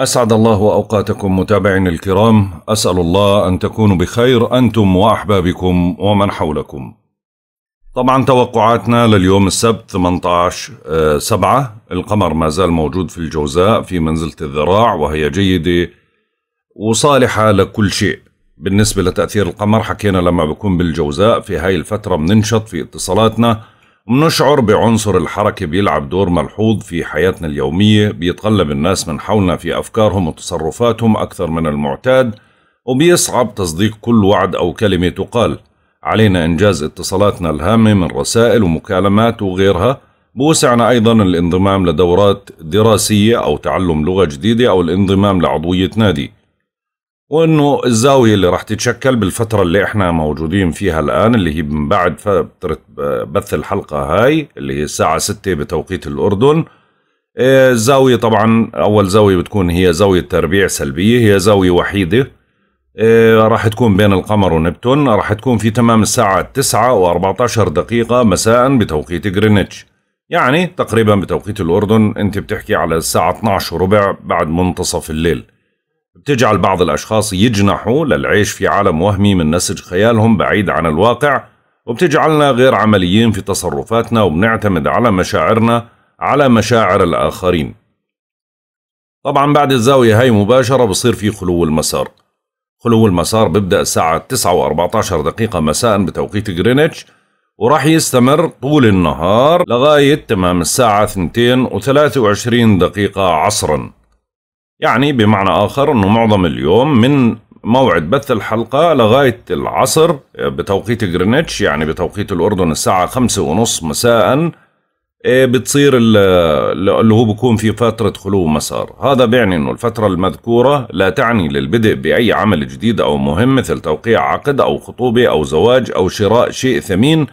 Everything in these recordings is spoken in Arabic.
أسعد الله أوقاتكم متابعين الكرام أسأل الله أن تكونوا بخير أنتم وأحبابكم ومن حولكم طبعا توقعاتنا لليوم السبت 18 آه، سبعة القمر ما زال موجود في الجوزاء في منزلة الذراع وهي جيدة وصالحة لكل شيء بالنسبة لتأثير القمر حكينا لما بكون بالجوزاء في هاي الفترة بننشط في اتصالاتنا بنشعر بعنصر الحركة بيلعب دور ملحوظ في حياتنا اليومية بيتقلب الناس من حولنا في أفكارهم وتصرفاتهم أكثر من المعتاد وبيصعب تصديق كل وعد أو كلمة تقال علينا إنجاز اتصالاتنا الهامة من رسائل ومكالمات وغيرها بوسعنا أيضا الانضمام لدورات دراسية أو تعلم لغة جديدة أو الانضمام لعضوية نادي وانه الزاويه اللي راح تتشكل بالفتره اللي احنا موجودين فيها الان اللي هي من بعد فتره بث الحلقه هاي اللي هي الساعه 6 بتوقيت الاردن إيه، الزاويه طبعا اول زاويه بتكون هي زاويه تربيع سلبيه هي زاويه وحيده إيه، راح تكون بين القمر ونبتون راح تكون في تمام الساعه 9 و14 دقيقه مساء بتوقيت جرينتش يعني تقريبا بتوقيت الاردن انت بتحكي على الساعه 12 وربع بعد منتصف الليل بتجعل بعض الأشخاص يجنحوا للعيش في عالم وهمي من نسج خيالهم بعيد عن الواقع وبتجعلنا غير عمليين في تصرفاتنا وبنعتمد على مشاعرنا على مشاعر الآخرين طبعا بعد الزاوية هاي مباشرة بصير في خلو المسار خلو المسار ببدأ الساعة 9 و14 دقيقة مساء بتوقيت غرينتش وراح يستمر طول النهار لغاية تمام الساعة 2 و23 دقيقة عصراً يعني بمعنى آخر أنه معظم اليوم من موعد بث الحلقة لغاية العصر بتوقيت جرينتش يعني بتوقيت الأردن الساعة خمسة ونص مساء إيه، بتصير اللي هو بكون في فترة خلو مسار هذا بيعني أنه الفترة المذكورة لا تعني للبدء بأي عمل جديد أو مهم مثل توقيع عقد أو خطوبة أو زواج أو شراء شيء ثمين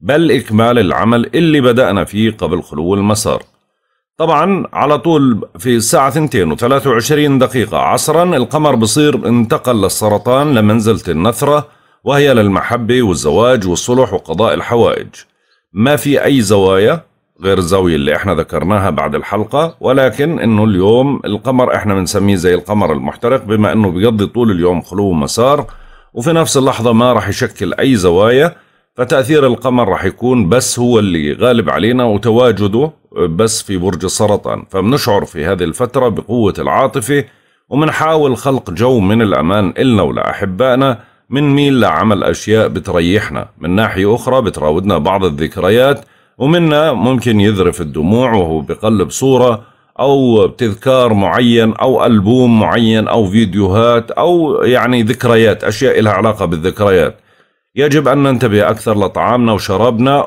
بل إكمال العمل اللي بدأنا فيه قبل خلو المسار طبعا على طول في الساعة 2 و23 دقيقة عصرا القمر بصير انتقل للسرطان لمنزلة النثرة وهي للمحبة والزواج والصلح وقضاء الحوائج ما في أي زوايا غير الزاوية اللي احنا ذكرناها بعد الحلقة ولكن انه اليوم القمر احنا بنسميه زي القمر المحترق بما انه بيقضي طول اليوم خلو مسار وفي نفس اللحظة ما راح يشكل أي زوايا فتأثير القمر راح يكون بس هو اللي غالب علينا وتواجده آه، بس في برج السرطان فبنشعر في هذه الفترة بقوة العاطفة وبنحاول خلق جو من الأمان إلنا ولأحبائنا ميل لعمل أشياء بتريحنا من ناحية أخرى بتراودنا بعض الذكريات ومنا ممكن يذرف الدموع وهو بقلب صورة أو بتذكار معين أو ألبوم معين أو فيديوهات أو يعني ذكريات أشياء لها علاقة بالذكريات يجب أن ننتبه أكثر لطعامنا وشرابنا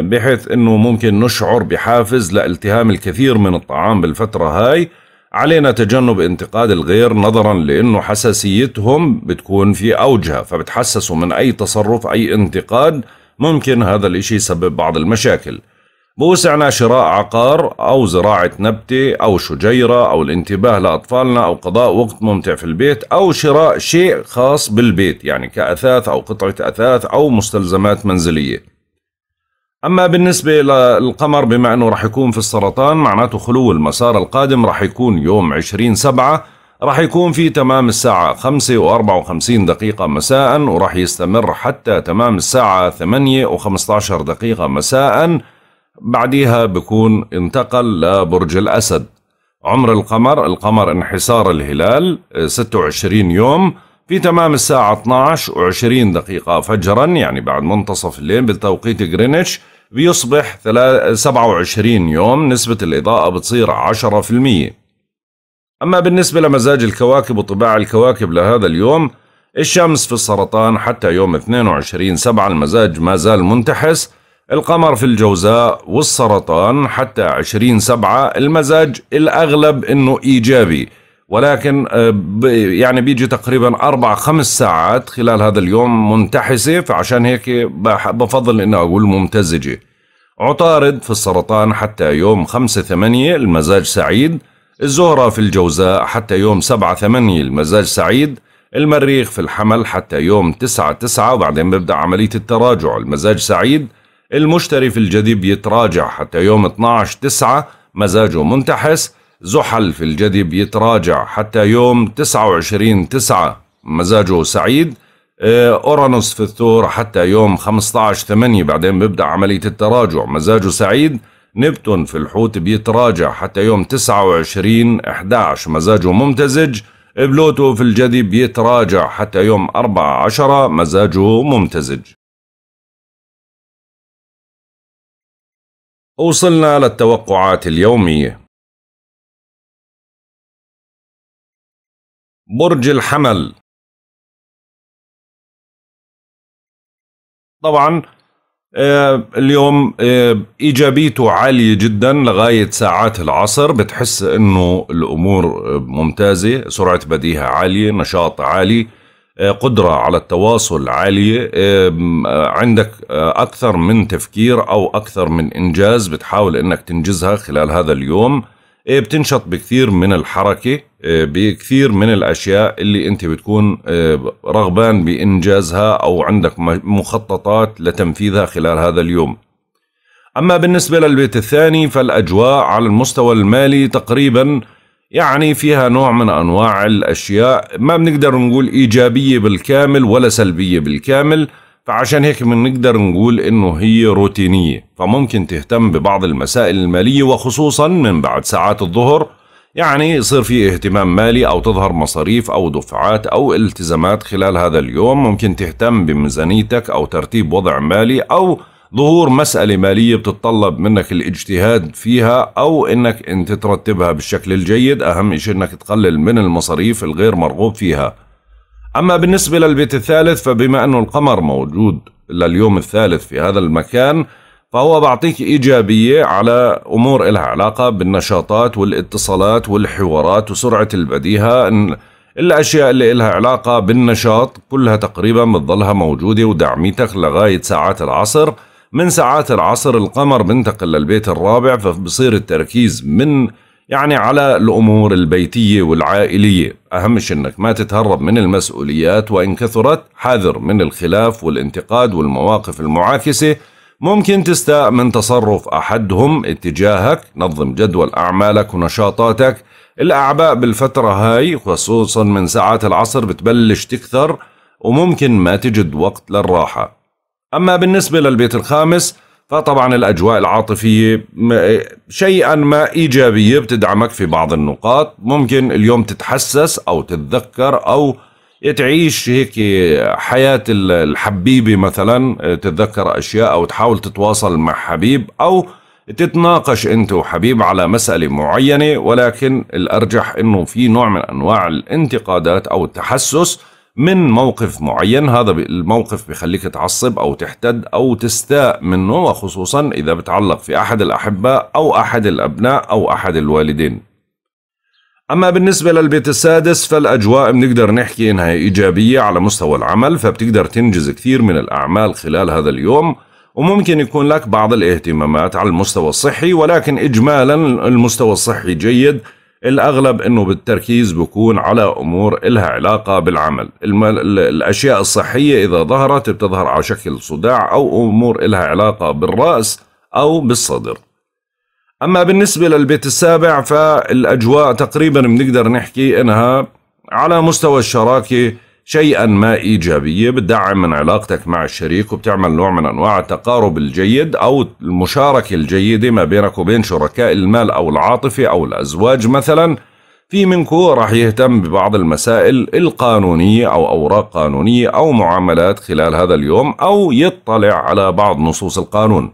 بحيث أنه ممكن نشعر بحافز لالتهام الكثير من الطعام بالفترة هاي علينا تجنب انتقاد الغير نظرا لأنه حساسيتهم بتكون في أوجها فبتحسسوا من أي تصرف أي انتقاد ممكن هذا الإشي يسبب بعض المشاكل بوسعنا شراء عقار أو زراعة نبتة أو شجيرة أو الانتباه لأطفالنا أو قضاء وقت ممتع في البيت أو شراء شيء خاص بالبيت يعني كأثاث أو قطعة أثاث أو مستلزمات منزلية أما بالنسبة للقمر بما أنه رح يكون في السرطان معناته خلو المسار القادم رح يكون يوم 20 سبعة رح يكون في تمام الساعة 5 و 54 دقيقة مساء ورح يستمر حتى تمام الساعة 8 و 15 دقيقة مساءً بعديها بكون انتقل لبرج الأسد عمر القمر القمر انحسار الهلال 26 آه، يوم في تمام الساعة 12 و20 دقيقة فجرا يعني بعد منتصف الليل بالتوقيت غرينتش بيصبح 27 يوم نسبة الإضاءة بتصير 10% أما بالنسبة لمزاج الكواكب وطباع الكواكب لهذا اليوم الشمس في السرطان حتى يوم 22 7 المزاج ما زال منتحس القمر في الجوزاء والسرطان حتى 20 سبعة المزاج الأغلب أنه إيجابي ولكن آه، يعني بيجي تقريبا أربع خمس ساعات خلال هذا اليوم منتحسة فعشان هيك بفضل أني أقول ممتزجة عطارد في السرطان حتى يوم خمسة ثمانية المزاج سعيد الزهرة في الجوزاء حتى يوم سبعة ثمانية المزاج سعيد المريخ في الحمل حتى يوم تسعة تسعة وبعدين بيبدأ عملية التراجع المزاج سعيد المشتري في الجدي بيتراجع حتى يوم 12 9 مزاجه منتحس زحل في الجدي بيتراجع حتى يوم 29 9 مزاجه سعيد آه، أورانوس في الثور حتى يوم 15 8 بعدين بيبدأ عملية التراجع مزاجه سعيد نبتون في الحوت بيتراجع حتى يوم 29 11 مزاجه ممتزج بلوتو في الجدي بيتراجع حتى يوم 14 مزاجه ممتزج وصلنا للتوقعات اليومية برج الحمل طبعا آه، اليوم آه، إيجابيته عالية جدا لغاية ساعات العصر بتحس أنه الأمور ممتازة سرعة بديهة عالية نشاط عالي قدرة على التواصل عالية عندك آه، أكثر من تفكير أو أكثر من إنجاز بتحاول أنك تنجزها خلال هذا اليوم إيه، بتنشط بكثير من الحركة آه، بكثير من الأشياء اللي أنت بتكون آه، رغبان بإنجازها أو عندك مخططات لتنفيذها خلال هذا اليوم أما بالنسبة للبيت الثاني فالأجواء على المستوى المالي تقريباً يعني فيها نوع من انواع الاشياء ما بنقدر نقول ايجابيه بالكامل ولا سلبيه بالكامل فعشان هيك بنقدر نقول انه هي روتينيه فممكن تهتم ببعض المسائل الماليه وخصوصا من بعد ساعات الظهر يعني يصير في اهتمام مالي او تظهر مصاريف او دفعات او التزامات خلال هذا اليوم ممكن تهتم بميزانيتك او ترتيب وضع مالي او ظهور مسألة مالية بتتطلب منك الاجتهاد فيها أو أنك أنت ترتبها بالشكل الجيد أهم شيء أنك تقلل من المصاريف الغير مرغوب فيها أما بالنسبة للبيت الثالث فبما أنه القمر موجود لليوم الثالث في هذا المكان فهو بعطيك إيجابية على أمور إلها علاقة بالنشاطات والاتصالات والحوارات وسرعة البديهة إن الأشياء اللي إلها علاقة بالنشاط كلها تقريبا بتظلها موجودة ودعميتك لغاية ساعات العصر من ساعات العصر القمر بنتقل للبيت الرابع فبصير التركيز من يعني على الأمور البيتية والعائلية أهم شيء أنك ما تتهرب من المسؤوليات وإن كثرت حذر من الخلاف والانتقاد والمواقف المعاكسة ممكن تستاء من تصرف أحدهم اتجاهك نظم جدول أعمالك ونشاطاتك الأعباء بالفترة هاي خصوصا من ساعات العصر بتبلش تكثر وممكن ما تجد وقت للراحة أما بالنسبة للبيت الخامس فطبعا الأجواء العاطفية شيئا ما إيجابية بتدعمك في بعض النقاط ممكن اليوم تتحسس أو تتذكر أو تعيش هيك حياة الحبيبة مثلا تتذكر أشياء أو تحاول تتواصل مع حبيب أو تتناقش أنت وحبيب على مسألة معينة ولكن الأرجح أنه في نوع من أنواع الانتقادات أو التحسس من موقف معين هذا الموقف بيخليك تعصب أو تحتد أو تستاء منه وخصوصا إذا بتعلق في أحد الأحباء أو أحد الأبناء أو أحد الوالدين أما بالنسبة للبيت السادس فالأجواء بنقدر نحكي إنها إيجابية على مستوى العمل فبتقدر تنجز كثير من الأعمال خلال هذا اليوم وممكن يكون لك بعض الاهتمامات على المستوى الصحي ولكن إجمالا المستوى الصحي جيد الأغلب أنه التركيز بكون على أمور إلها علاقة بالعمل الأشياء الصحية إذا ظهرت بتظهر على شكل صداع أو أمور إلها علاقة بالرأس أو بالصدر أما بالنسبة للبيت السابع فالأجواء تقريبا بنقدر نحكي أنها على مستوى الشراكة شيئا ما إيجابية بتدعم من علاقتك مع الشريك وبتعمل نوع من أنواع التقارب الجيد أو المشاركة الجيدة ما بينك وبين شركاء المال أو العاطفة أو الأزواج مثلا في منكو راح يهتم ببعض المسائل القانونية أو أوراق قانونية أو معاملات خلال هذا اليوم أو يطلع على بعض نصوص القانون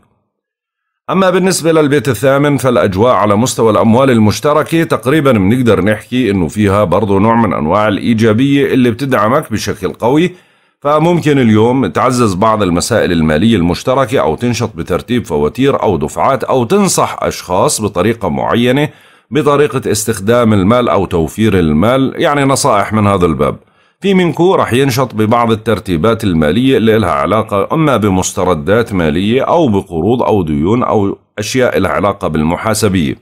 أما بالنسبة للبيت الثامن فالأجواء على مستوى الأموال المشتركة تقريبا بنقدر نحكي إنه فيها برضو نوع من أنواع الإيجابية اللي بتدعمك بشكل قوي فممكن اليوم تعزز بعض المسائل المالية المشتركة أو تنشط بترتيب فواتير أو دفعات أو تنصح أشخاص بطريقة معينة بطريقة استخدام المال أو توفير المال يعني نصائح من هذا الباب في منكو رح ينشط ببعض الترتيبات المالية اللي لها علاقة أما بمستردات مالية أو بقروض أو ديون أو أشياء لها علاقة بالمحاسبية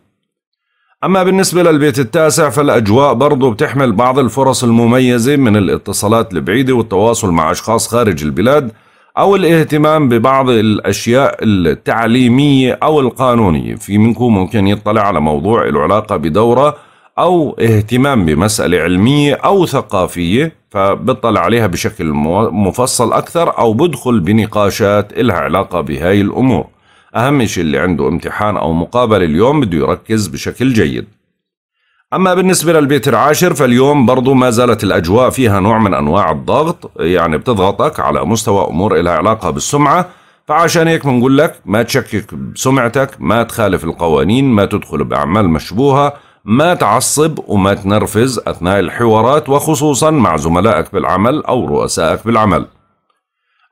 أما بالنسبة للبيت التاسع فالأجواء برضو بتحمل بعض الفرص المميزة من الاتصالات البعيدة والتواصل مع أشخاص خارج البلاد أو الاهتمام ببعض الأشياء التعليمية أو القانونية في منكم ممكن يطلع على موضوع العلاقة علاقة بدورة أو اهتمام بمسألة علمية أو ثقافية فبطلع عليها بشكل مفصل أكثر أو بدخل بنقاشات إلها علاقة بهاي الأمور أهم شيء اللي عنده امتحان أو مقابلة اليوم بده يركز بشكل جيد أما بالنسبة للبيت العاشر فاليوم برضو ما زالت الأجواء فيها نوع من أنواع الضغط يعني بتضغطك على مستوى أمور إلها علاقة بالسمعة فعشان هيك بنقول لك ما تشكك بسمعتك ما تخالف القوانين ما تدخل بأعمال مشبوهة ما تعصب وما تنرفز أثناء الحوارات وخصوصا مع زملائك بالعمل أو رؤسائك بالعمل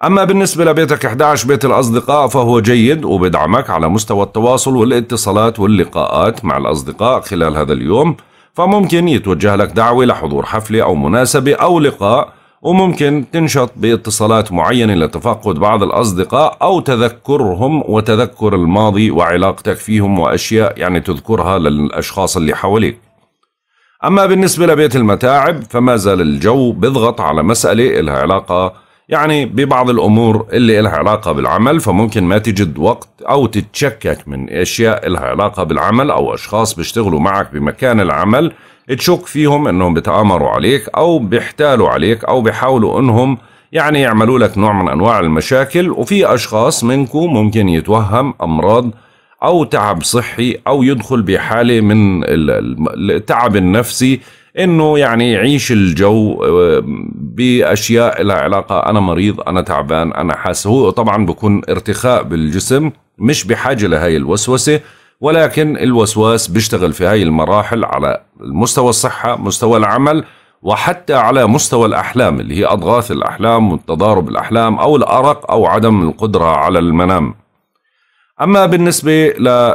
أما بالنسبة لبيتك 11 بيت الأصدقاء فهو جيد وبدعمك على مستوى التواصل والاتصالات واللقاءات مع الأصدقاء خلال هذا اليوم فممكن يتوجه لك دعوة لحضور حفلة أو مناسبة أو لقاء وممكن تنشط باتصالات معينة لتفقد بعض الأصدقاء أو تذكرهم وتذكر الماضي وعلاقتك فيهم وأشياء يعني تذكرها للأشخاص اللي حواليك أما بالنسبة لبيت المتاعب فما زال الجو بيضغط على مسألة إلها علاقة يعني ببعض الأمور اللي إلها علاقة بالعمل فممكن ما تجد وقت أو تتشكك من أشياء إلها علاقة بالعمل أو أشخاص بيشتغلوا معك بمكان العمل تشك فيهم انهم بيتآمروا عليك او بيحتالوا عليك او بيحاولوا انهم يعني يعملوا لك نوع من انواع المشاكل وفي اشخاص منكم ممكن يتوهم امراض او تعب صحي او يدخل بحاله من التعب النفسي انه يعني يعيش الجو آه، باشياء لها علاقه انا مريض انا تعبان انا حاسس هو طبعا بكون ارتخاء بالجسم مش بحاجه لهي الوسوسه ولكن الوسواس بيشتغل في هاي المراحل على مستوى الصحة مستوى العمل وحتى على مستوى الأحلام اللي هي أضغاث الأحلام والتضارب الأحلام أو الأرق أو عدم القدرة على المنام أما بالنسبة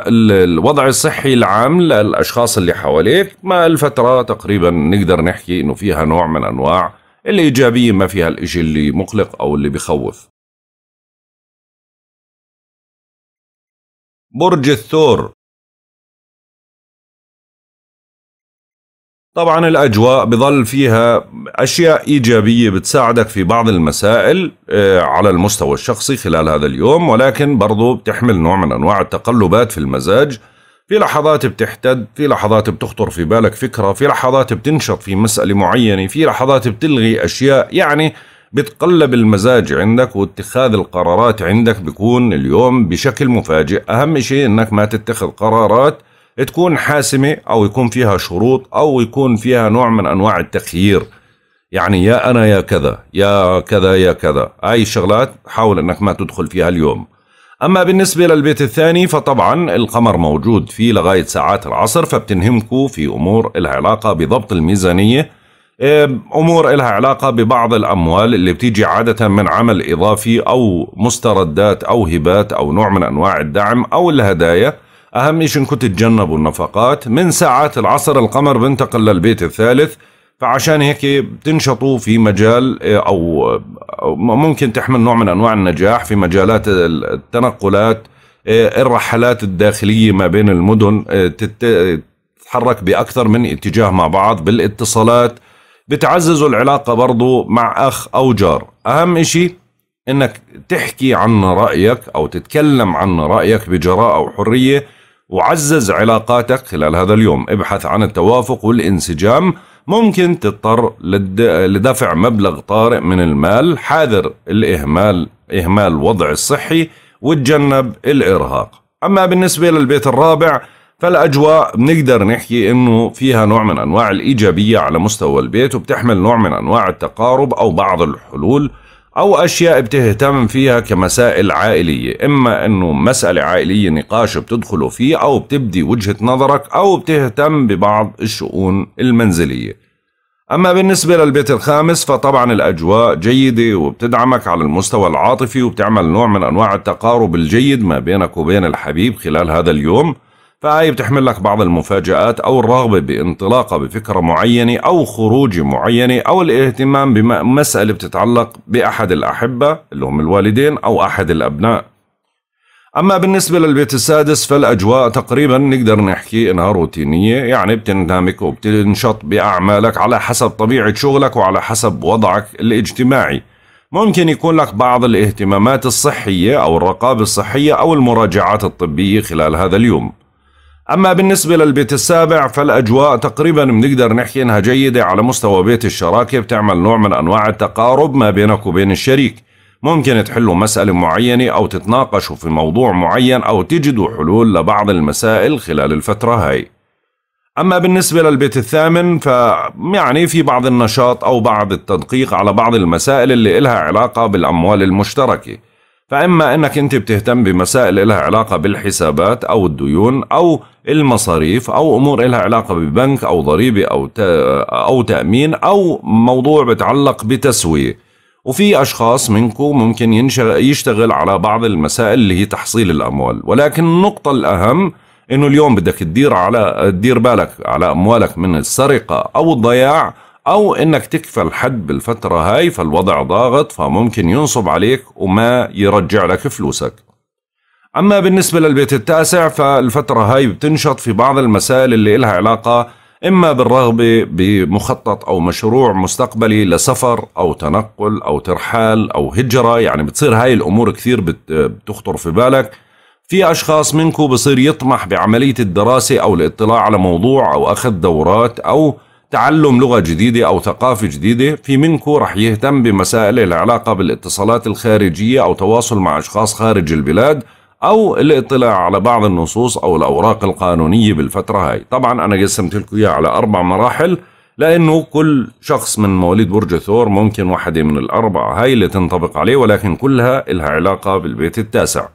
للوضع الصحي العام للأشخاص اللي حواليك ما الفترة تقريبا نقدر نحكي إنه فيها نوع من أنواع الإيجابية ما فيها الإشي اللي مقلق أو اللي بخوف برج الثور طبعا الاجواء بظل فيها اشياء ايجابيه بتساعدك في بعض المسائل آه، على المستوى الشخصي خلال هذا اليوم ولكن برضو بتحمل نوع من انواع التقلبات في المزاج في لحظات بتحتد في لحظات بتخطر في بالك فكره في لحظات بتنشط في مساله معينه في لحظات بتلغي اشياء يعني بتقلب المزاج عندك واتخاذ القرارات عندك بيكون اليوم بشكل مفاجئ اهم شيء انك ما تتخذ قرارات تكون حاسمة أو يكون فيها شروط أو يكون فيها نوع من أنواع التخيير يعني يا أنا يا كذا يا كذا يا كذا أي شغلات حاول أنك ما تدخل فيها اليوم أما بالنسبة للبيت الثاني فطبعا القمر موجود فيه لغاية ساعات العصر فبتنهمكوا في أمور لها علاقة بضبط الميزانية أمور لها علاقة ببعض الأموال اللي بتيجي عادة من عمل إضافي أو مستردات أو هبات أو نوع من أنواع الدعم أو الهدايا أهم إشي إنكم تتجنبوا النفقات من ساعات العصر القمر بنتقل للبيت الثالث فعشان هيك بتنشطوا في مجال أو ممكن تحمل نوع من أنواع النجاح في مجالات التنقلات آه، الرحلات الداخلية ما بين المدن آه، تتحرك بأكثر من اتجاه مع بعض بالاتصالات بتعززوا العلاقة برضو مع أخ أو جار أهم إشي إنك تحكي عن رأيك أو تتكلم عن رأيك بجراءة وحرية وعزز علاقاتك خلال هذا اليوم ابحث عن التوافق والانسجام ممكن تضطر لدفع مبلغ طارئ من المال حاذر الإهمال إهمال وضع الصحي وتجنب الإرهاق أما بالنسبة للبيت الرابع فالأجواء بنقدر نحكي إنه فيها نوع من أنواع الإيجابية على مستوى البيت وبتحمل نوع من أنواع التقارب أو بعض الحلول أو أشياء بتهتم فيها كمسائل عائلية إما أنه مسألة عائلية نقاش بتدخله فيه أو بتبدي وجهة نظرك أو بتهتم ببعض الشؤون المنزلية أما بالنسبة للبيت الخامس فطبعا الأجواء جيدة وبتدعمك على المستوى العاطفي وبتعمل نوع من أنواع التقارب الجيد ما بينك وبين الحبيب خلال هذا اليوم فهي بتحمل لك بعض المفاجآت أو الرغبة بانطلاقة بفكرة معينة أو خروج معينة أو الاهتمام بمسألة بتتعلق بأحد الأحبة اللي هم الوالدين أو أحد الأبناء أما بالنسبة للبيت السادس فالأجواء تقريبا نقدر نحكي إنها روتينية يعني بتندمج وبتنشط بأعمالك على حسب طبيعة شغلك وعلى حسب وضعك الاجتماعي ممكن يكون لك بعض الاهتمامات الصحية أو الرقابة الصحية أو المراجعات الطبية خلال هذا اليوم أما بالنسبة للبيت السابع فالأجواء تقريبا بنقدر نحكي إنها جيدة على مستوى بيت الشراكة بتعمل نوع من أنواع التقارب ما بينك وبين الشريك ممكن تحلوا مسألة معينة أو تتناقشوا في موضوع معين أو تجدوا حلول لبعض المسائل خلال الفترة هاي أما بالنسبة للبيت الثامن فيعني في بعض النشاط أو بعض التدقيق على بعض المسائل اللي إلها علاقة بالأموال المشتركة فإما أنك أنت بتهتم بمسائل إلها علاقة بالحسابات أو الديون أو المصاريف أو أمور إلها علاقة ببنك أو ضريبة أو أو تأمين أو موضوع بتعلق بتسوية وفي أشخاص منكم ممكن يشتغل على بعض المسائل اللي هي تحصيل الأموال ولكن النقطة الأهم انه اليوم بدك تدير على تدير بالك على اموالك من السرقه او الضياع أو إنك تكفل حد بالفترة هاي فالوضع ضاغط فممكن ينصب عليك وما يرجع لك فلوسك أما بالنسبة للبيت التاسع فالفترة هاي بتنشط في بعض المسائل اللي إلها علاقة إما بالرغبة بمخطط أو مشروع مستقبلي لسفر أو تنقل أو ترحال أو هجرة يعني بتصير هاي الأمور كثير بتخطر في بالك في أشخاص منكم بصير يطمح بعملية الدراسة أو الاطلاع على موضوع أو أخذ دورات أو تعلم لغة جديدة أو ثقافة جديدة في منكو رح يهتم بمسائل العلاقة بالاتصالات الخارجية أو تواصل مع أشخاص خارج البلاد أو الاطلاع على بعض النصوص أو الأوراق القانونية بالفترة هاي طبعا أنا قسمت لكم على أربع مراحل لأنه كل شخص من مواليد برج ثور ممكن واحدة من الأربعة هاي اللي تنطبق عليه ولكن كلها لها علاقة بالبيت التاسع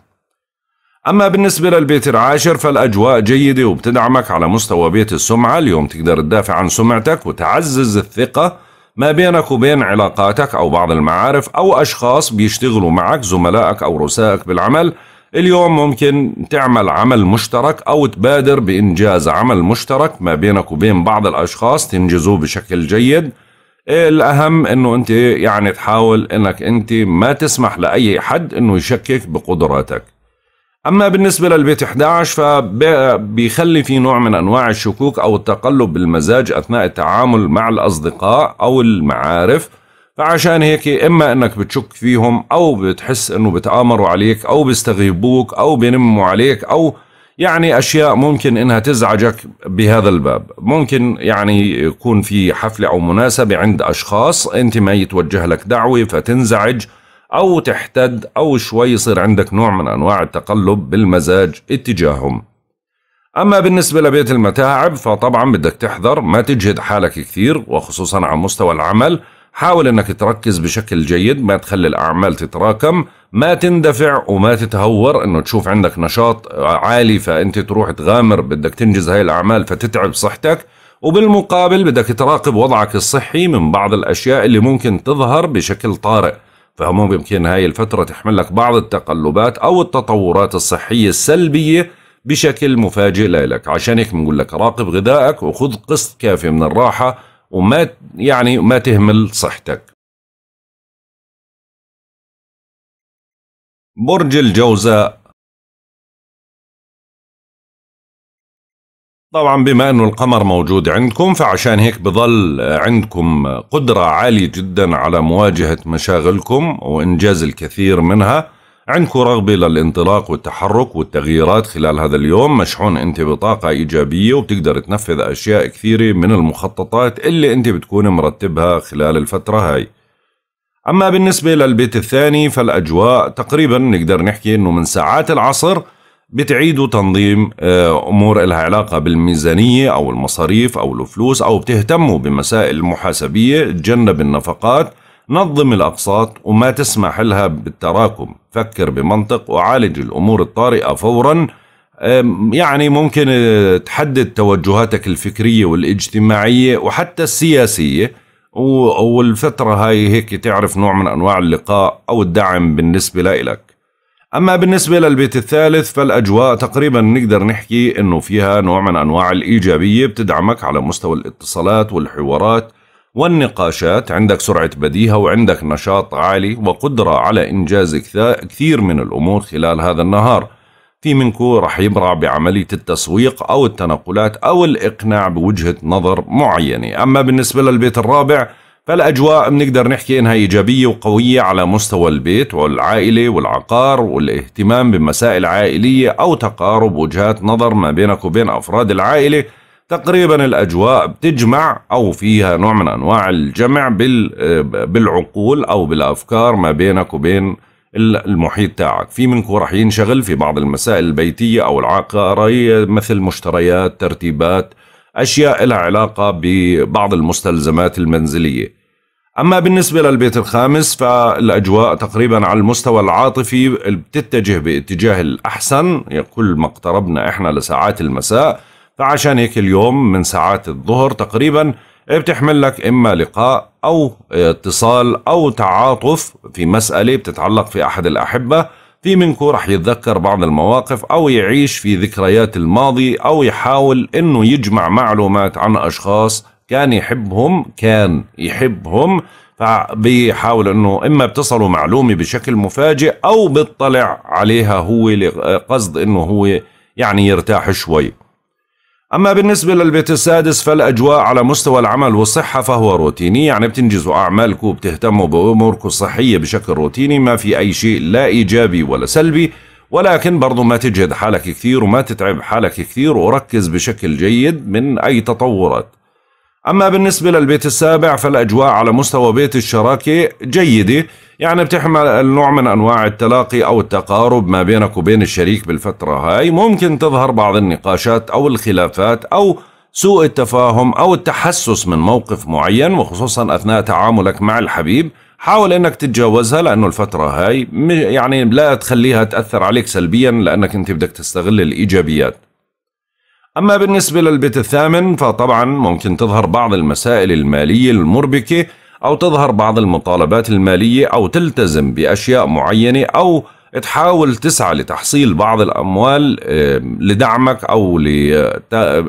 أما بالنسبة للبيت العاشر فالأجواء جيدة وبتدعمك على مستوى بيت السمعة اليوم تقدر تدافع عن سمعتك وتعزز الثقة ما بينك وبين علاقاتك أو بعض المعارف أو أشخاص بيشتغلوا معك زملائك أو رسائك بالعمل اليوم ممكن تعمل عمل مشترك أو تبادر بإنجاز عمل مشترك ما بينك وبين بعض الأشخاص تنجزوه بشكل جيد الأهم أنه أنت يعني تحاول أنك أنت ما تسمح لأي حد أنه يشكك بقدراتك أما بالنسبة للبيت 11 فبيخلي في نوع من أنواع الشكوك أو التقلب بالمزاج أثناء التعامل مع الأصدقاء أو المعارف فعشان هيك إما أنك بتشك فيهم أو بتحس أنه بتآمروا عليك أو بيستغيبوك أو بينموا عليك أو يعني أشياء ممكن أنها تزعجك بهذا الباب ممكن يعني يكون في حفلة أو مناسبة عند أشخاص أنت ما يتوجه لك دعوة فتنزعج أو تحتد أو شوي يصير عندك نوع من أنواع التقلب بالمزاج اتجاههم أما بالنسبة لبيت المتاعب فطبعا بدك تحذر ما تجهد حالك كثير وخصوصا على مستوى العمل حاول أنك تركز بشكل جيد ما تخلي الأعمال تتراكم ما تندفع وما تتهور أنه تشوف عندك نشاط عالي فأنت تروح تغامر بدك تنجز هاي الأعمال فتتعب صحتك وبالمقابل بدك تراقب وضعك الصحي من بعض الأشياء اللي ممكن تظهر بشكل طارئ فمو بإمكان هاي الفترة تحمل لك بعض التقلبات أو التطورات الصحية السلبية بشكل مفاجئ لك عشان هيك بنقول لك راقب غذائك وخذ قسط كافي من الراحة وما يعني ما تهمل صحتك برج الجوزاء طبعا بما انه القمر موجود عندكم فعشان هيك بظل عندكم قدرة عالية جدا على مواجهة مشاغلكم وانجاز الكثير منها عندكم رغبة للانطلاق والتحرك والتغييرات خلال هذا اليوم مشحون انت بطاقة ايجابية وبتقدر تنفذ اشياء كثيرة من المخططات اللي انت بتكون مرتبها خلال الفترة هاي اما بالنسبة للبيت الثاني فالاجواء تقريبا نقدر نحكي انه من ساعات العصر بتعيدوا تنظيم آه، امور لها علاقه بالميزانيه او المصاريف او الفلوس او بتهتموا بمسائل المحاسبيه تجنب النفقات نظم الاقساط وما تسمح لها بالتراكم فكر بمنطق وعالج الامور الطارئه فورا يعني ممكن آه، تحدد توجهاتك الفكريه والاجتماعيه وحتى السياسيه والفتره هاي هيك تعرف نوع من انواع اللقاء او الدعم بالنسبه لك أما بالنسبة للبيت الثالث فالأجواء تقريبا نقدر نحكي أنه فيها نوع من أنواع الإيجابية بتدعمك على مستوى الاتصالات والحوارات والنقاشات عندك سرعة بديهة وعندك نشاط عالي وقدرة على إنجاز كثير من الأمور خلال هذا النهار في منكو رح يبرع بعملية التسويق أو التنقلات أو الإقناع بوجهة نظر معينة أما بالنسبة للبيت الرابع فالأجواء بنقدر نحكي إنها إيجابية وقوية على مستوى البيت والعائلة والعقار والاهتمام بمسائل عائلية أو تقارب وجهات نظر ما بينك وبين أفراد العائلة تقريبا الأجواء بتجمع أو فيها نوع من أنواع الجمع بالعقول أو بالأفكار ما بينك وبين المحيط تاعك في منكم رح ينشغل في بعض المسائل البيتية أو العقارية مثل مشتريات ترتيبات أشياء لها علاقة ببعض المستلزمات المنزلية أما بالنسبة للبيت الخامس فالأجواء تقريبا على المستوى العاطفي بتتجه باتجاه الأحسن يعني كل ما اقتربنا إحنا لساعات المساء فعشان هيك اليوم من ساعات الظهر تقريبا بتحمل لك إما لقاء أو اتصال أو تعاطف في مسألة بتتعلق في أحد الأحبة في منكم راح يتذكر بعض المواقف أو يعيش في ذكريات الماضي أو يحاول أنه يجمع معلومات عن أشخاص كان يحبهم كان يحبهم فبيحاول أنه إما بتصلوا معلومة بشكل مفاجئ أو بيطلع عليها هو قصد أنه هو يعني يرتاح شوي أما بالنسبة للبيت السادس فالأجواء على مستوى العمل والصحة فهو روتيني يعني بتنجزوا أعمالكم وبتهتموا بأموركم الصحية بشكل روتيني ما في أي شيء لا إيجابي ولا سلبي ولكن برضو ما تجهد حالك كثير وما تتعب حالك كثير وركز بشكل جيد من أي تطورات أما بالنسبة للبيت السابع فالأجواء على مستوى بيت الشراكة جيدة يعني بتحمل النوع من أنواع التلاقي أو التقارب ما بينك وبين الشريك بالفترة هاي ممكن تظهر بعض النقاشات أو الخلافات أو سوء التفاهم أو التحسس من موقف معين وخصوصا أثناء تعاملك مع الحبيب حاول انك تتجاوزها لانه الفتره هاي يعني لا تخليها تاثر عليك سلبيا لانك انت بدك تستغل الايجابيات أما بالنسبة للبيت الثامن فطبعا ممكن تظهر بعض المسائل المالية المربكة أو تظهر بعض المطالبات المالية أو تلتزم بأشياء معينة أو تحاول تسعى لتحصيل بعض الأموال لدعمك أو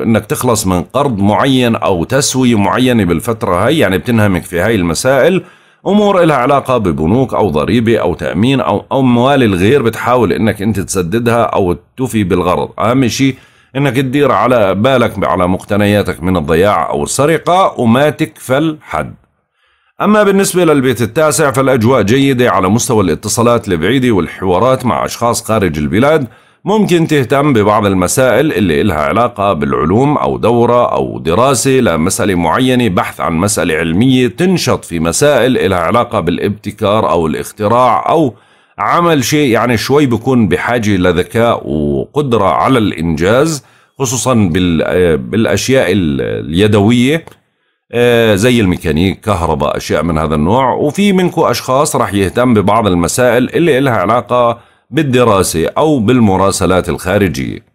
أنك تخلص من قرض معين أو تسوية معينة بالفترة هاي يعني بتنهمك في هاي المسائل امور لها علاقه ببنوك او ضريبه او تامين او اموال الغير بتحاول انك انت تسددها او تفي بالغرض اهم شيء انك تدير على بالك على مقتنياتك من الضياع او السرقة وما تكفل حد أما بالنسبة للبيت التاسع فالأجواء جيدة على مستوى الاتصالات البعيدة والحوارات مع أشخاص خارج البلاد ممكن تهتم ببعض المسائل اللي إلها علاقة بالعلوم أو دورة أو دراسة لمسألة معينة بحث عن مسألة علمية تنشط في مسائل إلها علاقة بالابتكار أو الاختراع أو عمل شيء يعني شوي بكون بحاجة لذكاء وقدرة على الإنجاز خصوصا آه، بالأشياء اليدوية آه، زي الميكانيك كهرباء أشياء من هذا النوع وفي منكم أشخاص رح يهتم ببعض المسائل اللي لها علاقة بالدراسة أو بالمراسلات الخارجية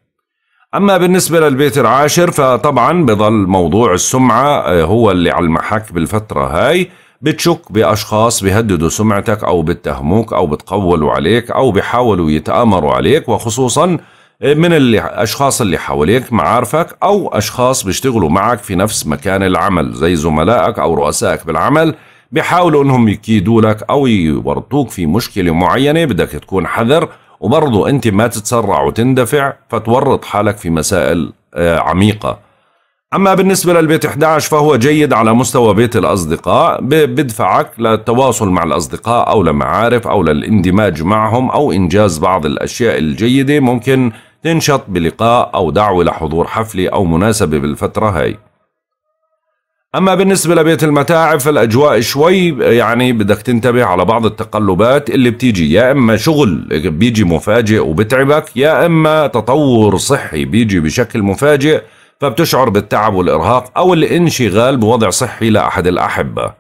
أما بالنسبة للبيت العاشر فطبعا بظل موضوع السمعة آه، هو اللي على المحك بالفترة هاي بتشك بأشخاص بيهددوا سمعتك أو بيتهموك أو بتقولوا عليك أو بيحاولوا يتآمروا عليك وخصوصا من الأشخاص اللي حواليك معارفك أو أشخاص بيشتغلوا معك في نفس مكان العمل زي زملائك أو رؤسائك بالعمل بيحاولوا انهم يكيدوا لك او يورطوك في مشكله معينه بدك تكون حذر وبرضه انت ما تتسرع وتندفع فتورط حالك في مسائل آه، عميقه أما بالنسبة للبيت 11 فهو جيد على مستوى بيت الأصدقاء بدفعك للتواصل مع الأصدقاء أو لمعارف أو للاندماج معهم أو إنجاز بعض الأشياء الجيدة ممكن تنشط بلقاء أو دعوة لحضور حفلة أو مناسبة بالفترة هاي أما بالنسبة لبيت المتاعب فالأجواء شوي يعني بدك تنتبه على بعض التقلبات اللي بتيجي يا إما شغل بيجي مفاجئ وبتعبك يا إما تطور صحي بيجي بشكل مفاجئ فبتشعر بالتعب والإرهاق أو الانشغال بوضع صحي لأحد الأحبة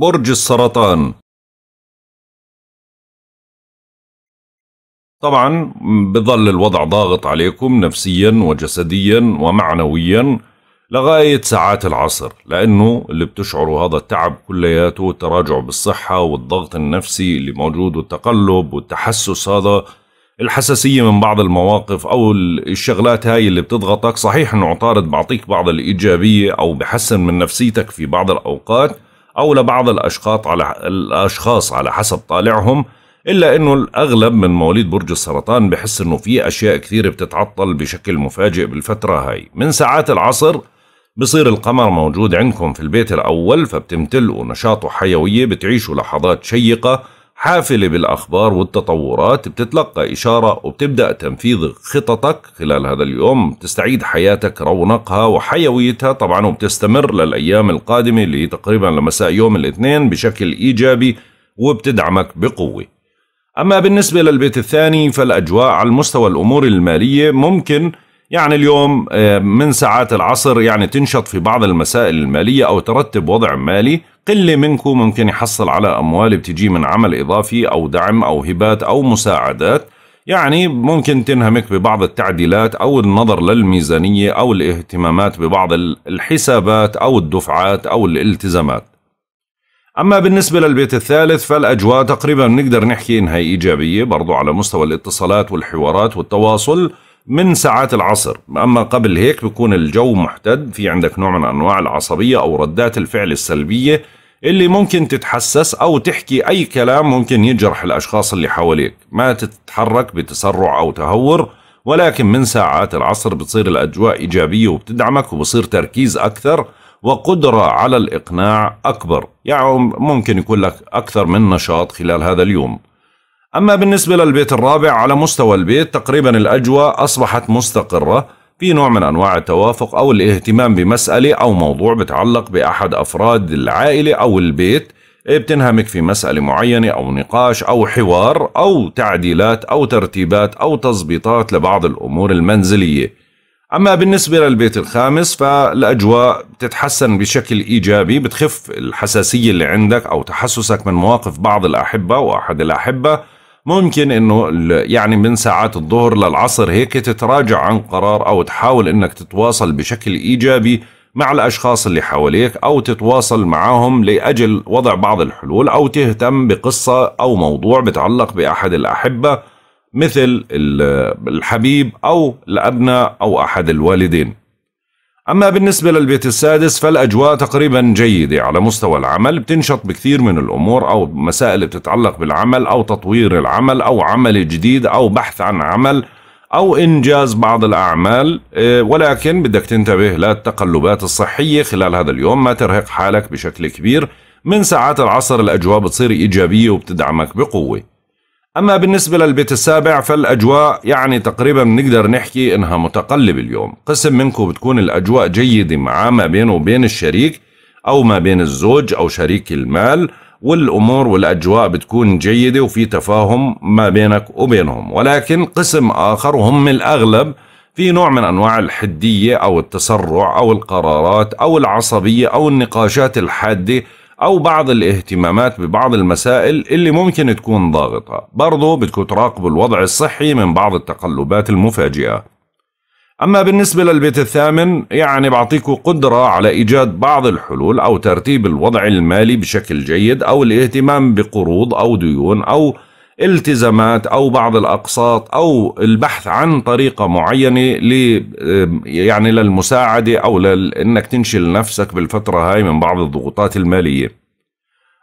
برج السرطان طبعا بظل الوضع ضاغط عليكم نفسيا وجسديا ومعنويا لغاية ساعات العصر لأنه اللي بتشعروا هذا التعب كلياته تراجع بالصحة والضغط النفسي اللي موجود والتقلب والتحسس هذا الحساسية من بعض المواقف أو الشغلات هاي اللي بتضغطك صحيح أنه عطارد بعطيك بعض الإيجابية أو بحسن من نفسيتك في بعض الأوقات أو لبعض الأشخاص على الأشخاص على حسب طالعهم إلا أنه الأغلب من مواليد برج السرطان بحس أنه في أشياء كثيرة بتتعطل بشكل مفاجئ بالفترة هاي من ساعات العصر بصير القمر موجود عندكم في البيت الأول فبتمتلئوا نشاط وحيوية بتعيشوا لحظات شيقة حافلة بالأخبار والتطورات بتتلقى إشارة وبتبدأ تنفيذ خططك خلال هذا اليوم تستعيد حياتك رونقها وحيويتها طبعا وبتستمر للأيام القادمة اللي تقريبا لمساء يوم الاثنين بشكل إيجابي وبتدعمك بقوة أما بالنسبة للبيت الثاني فالأجواء على المستوى الأمور المالية ممكن يعني اليوم آه، من ساعات العصر يعني تنشط في بعض المسائل المالية أو ترتب وضع مالي قلة منكم ممكن يحصل على أموال بتجي من عمل إضافي أو دعم أو هبات أو مساعدات يعني ممكن تنهمك ببعض التعديلات أو النظر للميزانية أو الاهتمامات ببعض الحسابات أو الدفعات أو الالتزامات أما بالنسبة للبيت الثالث فالأجواء تقريبا نقدر نحكي إنها إيجابية برضو على مستوى الاتصالات والحوارات والتواصل من ساعات العصر أما قبل هيك بيكون الجو محتد في عندك نوع من أنواع العصبية أو ردات الفعل السلبية اللي ممكن تتحسس أو تحكي أي كلام ممكن يجرح الأشخاص اللي حواليك ما تتحرك بتسرع أو تهور ولكن من ساعات العصر بتصير الأجواء إيجابية وبتدعمك وبصير تركيز أكثر وقدرة على الإقناع أكبر يعني ممكن يكون لك أكثر من نشاط خلال هذا اليوم أما بالنسبة للبيت الرابع على مستوى البيت تقريبا الأجواء أصبحت مستقرة في نوع من أنواع التوافق أو الاهتمام بمسألة أو موضوع بتعلق بأحد أفراد العائلة أو البيت إيه بتنهمك في مسألة معينة أو نقاش أو حوار أو تعديلات أو ترتيبات أو تظبيطات لبعض الأمور المنزلية أما بالنسبة للبيت الخامس فالأجواء بتتحسن بشكل إيجابي بتخف الحساسية اللي عندك أو تحسسك من مواقف بعض الأحبة وأحد الأحبة ممكن انه يعني من ساعات الظهر للعصر هيك تتراجع عن قرار او تحاول انك تتواصل بشكل ايجابي مع الاشخاص اللي حواليك او تتواصل معهم لاجل وضع بعض الحلول او تهتم بقصه او موضوع بتعلق باحد الاحبه مثل الحبيب او الابناء او احد الوالدين أما بالنسبة للبيت السادس فالأجواء تقريبا جيدة على مستوى العمل بتنشط بكثير من الأمور أو مسائل بتتعلق بالعمل أو تطوير العمل أو عمل جديد أو بحث عن عمل أو إنجاز بعض الأعمال إيه، ولكن بدك تنتبه للتقلبات الصحية خلال هذا اليوم ما ترهق حالك بشكل كبير من ساعات العصر الأجواء بتصير إيجابية وبتدعمك بقوة أما بالنسبة للبيت السابع فالأجواء يعني تقريبا بنقدر نحكي إنها متقلبة اليوم قسم منكم بتكون الأجواء جيدة معاه ما بينه وبين الشريك أو ما بين الزوج أو شريك المال والأمور والأجواء بتكون جيدة وفي تفاهم ما بينك وبينهم ولكن قسم آخر وهم الأغلب في نوع من أنواع الحدية أو التسرع أو القرارات أو العصبية أو النقاشات الحادة أو بعض الاهتمامات ببعض المسائل اللي ممكن تكون ضاغطة برضو بدكم تراقبوا الوضع الصحي من بعض التقلبات المفاجئة أما بالنسبة للبيت الثامن يعني بعطيكم قدرة على إيجاد بعض الحلول أو ترتيب الوضع المالي بشكل جيد أو الاهتمام بقروض أو ديون أو التزامات او بعض الاقساط او البحث عن طريقه معينه ل يعني للمساعده او لانك تنشل نفسك بالفتره هاي من بعض الضغوطات الماليه.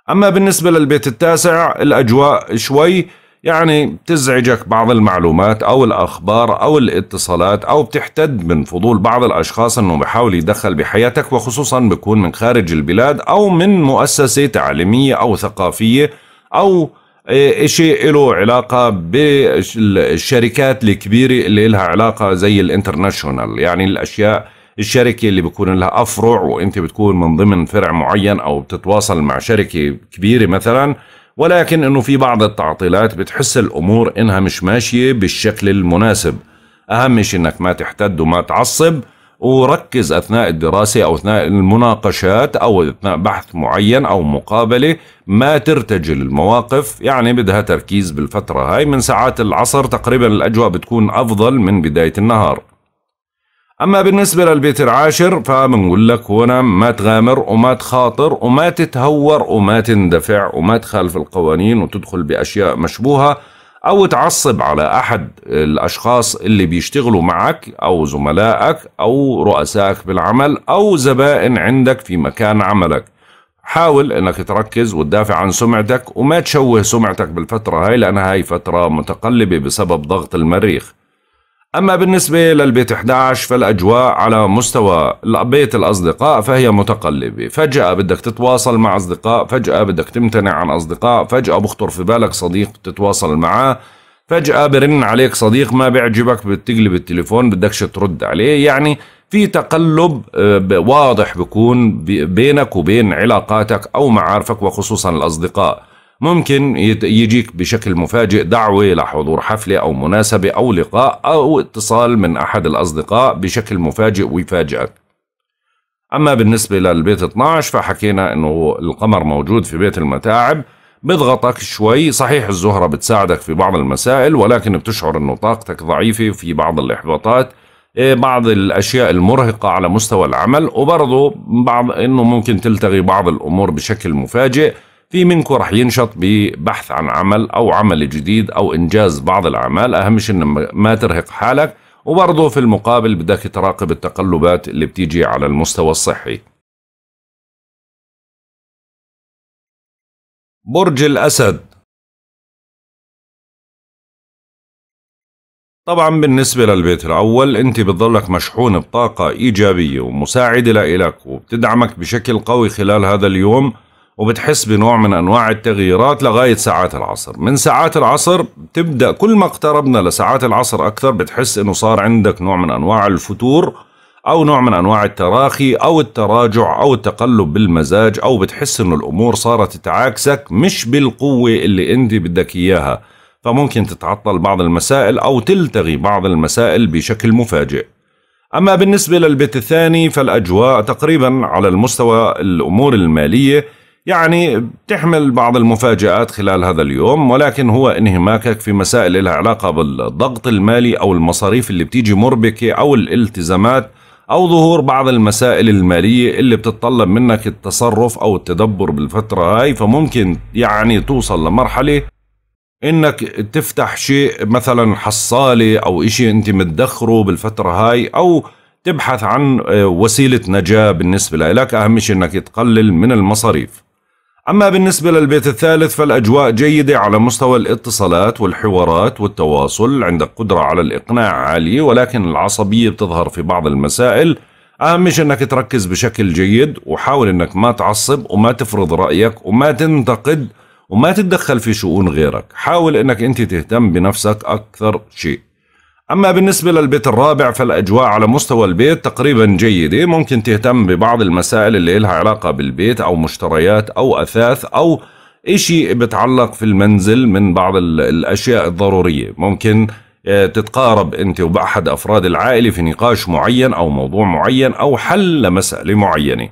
اما بالنسبه للبيت التاسع الاجواء شوي يعني تزعجك بعض المعلومات او الاخبار او الاتصالات او بتحتد من فضول بعض الاشخاص انه بحاول يدخل بحياتك وخصوصا بكون من خارج البلاد او من مؤسسه تعليميه او ثقافيه او إيه، شيء له علاقة بالشركات الكبيرة اللي لها علاقة زي الانترناشونال يعني الأشياء الشركة اللي بيكون لها أفرع وأنت بتكون من ضمن فرع معين أو بتتواصل مع شركة كبيرة مثلا ولكن أنه في بعض التعطيلات بتحس الأمور أنها مش ماشية بالشكل المناسب أهم شيء أنك ما تحتد وما تعصب وركز أثناء الدراسة أو أثناء المناقشات أو أثناء بحث معين أو مقابلة ما ترتجل المواقف يعني بدها تركيز بالفترة هاي من ساعات العصر تقريبا الأجواء بتكون أفضل من بداية النهار أما بالنسبة للبيت العاشر فبنقول لك هنا ما تغامر وما تخاطر وما تتهور وما تندفع وما تخالف القوانين وتدخل بأشياء مشبوهة او تعصب على احد الاشخاص اللي بيشتغلوا معك او زملائك او رؤسائك بالعمل او زبائن عندك في مكان عملك حاول انك تركز وتدافع عن سمعتك وما تشوه سمعتك بالفترة هاي لانها هاي فترة متقلبة بسبب ضغط المريخ أما بالنسبة للبيت 11 فالأجواء على مستوى بيت الأصدقاء فهي متقلبة فجأة بدك تتواصل مع أصدقاء فجأة بدك تمتنع عن أصدقاء فجأة بخطر في بالك صديق تتواصل معاه فجأة برن عليك صديق ما بيعجبك بتقلب التليفون بدكش ترد عليه يعني في تقلب آه، واضح بيكون بينك وبين علاقاتك أو معارفك وخصوصا الأصدقاء ممكن يجيك بشكل مفاجئ دعوة لحضور حفلة أو مناسبة أو لقاء أو اتصال من أحد الأصدقاء بشكل مفاجئ ويفاجئك أما بالنسبة للبيت 12 فحكينا أنه القمر موجود في بيت المتاعب بضغطك شوي صحيح الزهرة بتساعدك في بعض المسائل ولكن بتشعر أنه طاقتك ضعيفة في بعض الإحباطات إيه، بعض الأشياء المرهقة على مستوى العمل وبرضه بعض أنه ممكن تلتغي بعض الأمور بشكل مفاجئ في منكم رح ينشط ببحث عن عمل أو عمل جديد أو إنجاز بعض الأعمال أهم شيء ما ترهق حالك وبرضه في المقابل بدك تراقب التقلبات اللي بتيجي على المستوى الصحي برج الأسد طبعا بالنسبة للبيت الأول أنت بتضلك مشحون بطاقة إيجابية ومساعدة لإلك وبتدعمك بشكل قوي خلال هذا اليوم وبتحس بنوع من انواع التغييرات لغايه ساعات العصر من ساعات العصر بتبدا كل ما اقتربنا لساعات العصر اكثر بتحس انه صار عندك نوع من انواع الفتور او نوع من انواع التراخي او التراجع او التقلب بالمزاج او بتحس انه الامور صارت تعاكسك مش بالقوه اللي انت بدك اياها فممكن تتعطل بعض المسائل او تلتغي بعض المسائل بشكل مفاجئ اما بالنسبه للبيت الثاني فالاجواء تقريبا على المستوى الامور الماليه يعني بتحمل بعض المفاجآت خلال هذا اليوم ولكن هو انهماكك في مسائل لها علاقة بالضغط المالي أو المصاريف اللي بتيجي مربكة أو الالتزامات أو ظهور بعض المسائل المالية اللي بتتطلب منك التصرف أو التدبر بالفترة هاي فممكن يعني توصل لمرحلة انك تفتح شيء مثلا حصالة او اشي انت متدخره بالفترة هاي او تبحث عن آه، وسيلة نجاة بالنسبة لك اهم شيء انك تقلل من المصاريف أما بالنسبة للبيت الثالث فالأجواء جيدة على مستوى الاتصالات والحوارات والتواصل عندك قدرة على الإقناع عالية ولكن العصبية بتظهر في بعض المسائل أهم شيء أنك تركز بشكل جيد وحاول أنك ما تعصب وما تفرض رأيك وما تنتقد وما تتدخل في شؤون غيرك حاول أنك أنت تهتم بنفسك أكثر شيء أما بالنسبة للبيت الرابع فالأجواء على مستوى البيت تقريبا جيدة ممكن تهتم ببعض المسائل اللي لها علاقة بالبيت أو مشتريات أو أثاث أو إشي بتعلق في المنزل من بعض الأشياء الضرورية ممكن آه، تتقارب أنت وبأحد أفراد العائلة في نقاش معين أو موضوع معين أو حل لمسألة معينة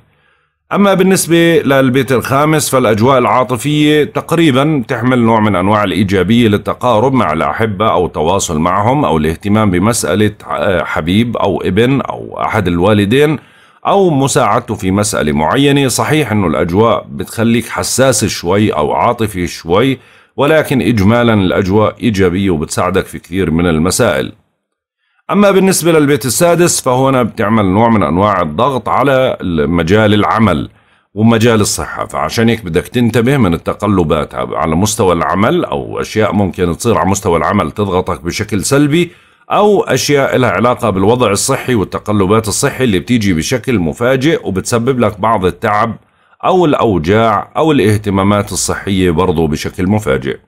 أما بالنسبة للبيت الخامس فالأجواء العاطفية تقريبا تحمل نوع من أنواع الإيجابية للتقارب مع الأحبة أو التواصل معهم أو الاهتمام بمسألة آه، حبيب أو ابن أو أحد الوالدين أو مساعدته في مسألة معينة صحيح أنه الأجواء بتخليك حساس شوي أو عاطفي شوي ولكن إجمالا الأجواء إيجابية وبتساعدك في كثير من المسائل أما بالنسبة للبيت السادس فهنا بتعمل نوع من أنواع الضغط على مجال العمل ومجال الصحة فعشان هيك بدك تنتبه من التقلبات على مستوى العمل أو أشياء ممكن تصير على مستوى العمل تضغطك بشكل سلبي أو أشياء لها علاقة بالوضع الصحي والتقلبات الصحي اللي بتيجي بشكل مفاجئ وبتسبب لك بعض التعب أو الأوجاع أو الاهتمامات الصحية برضو بشكل مفاجئ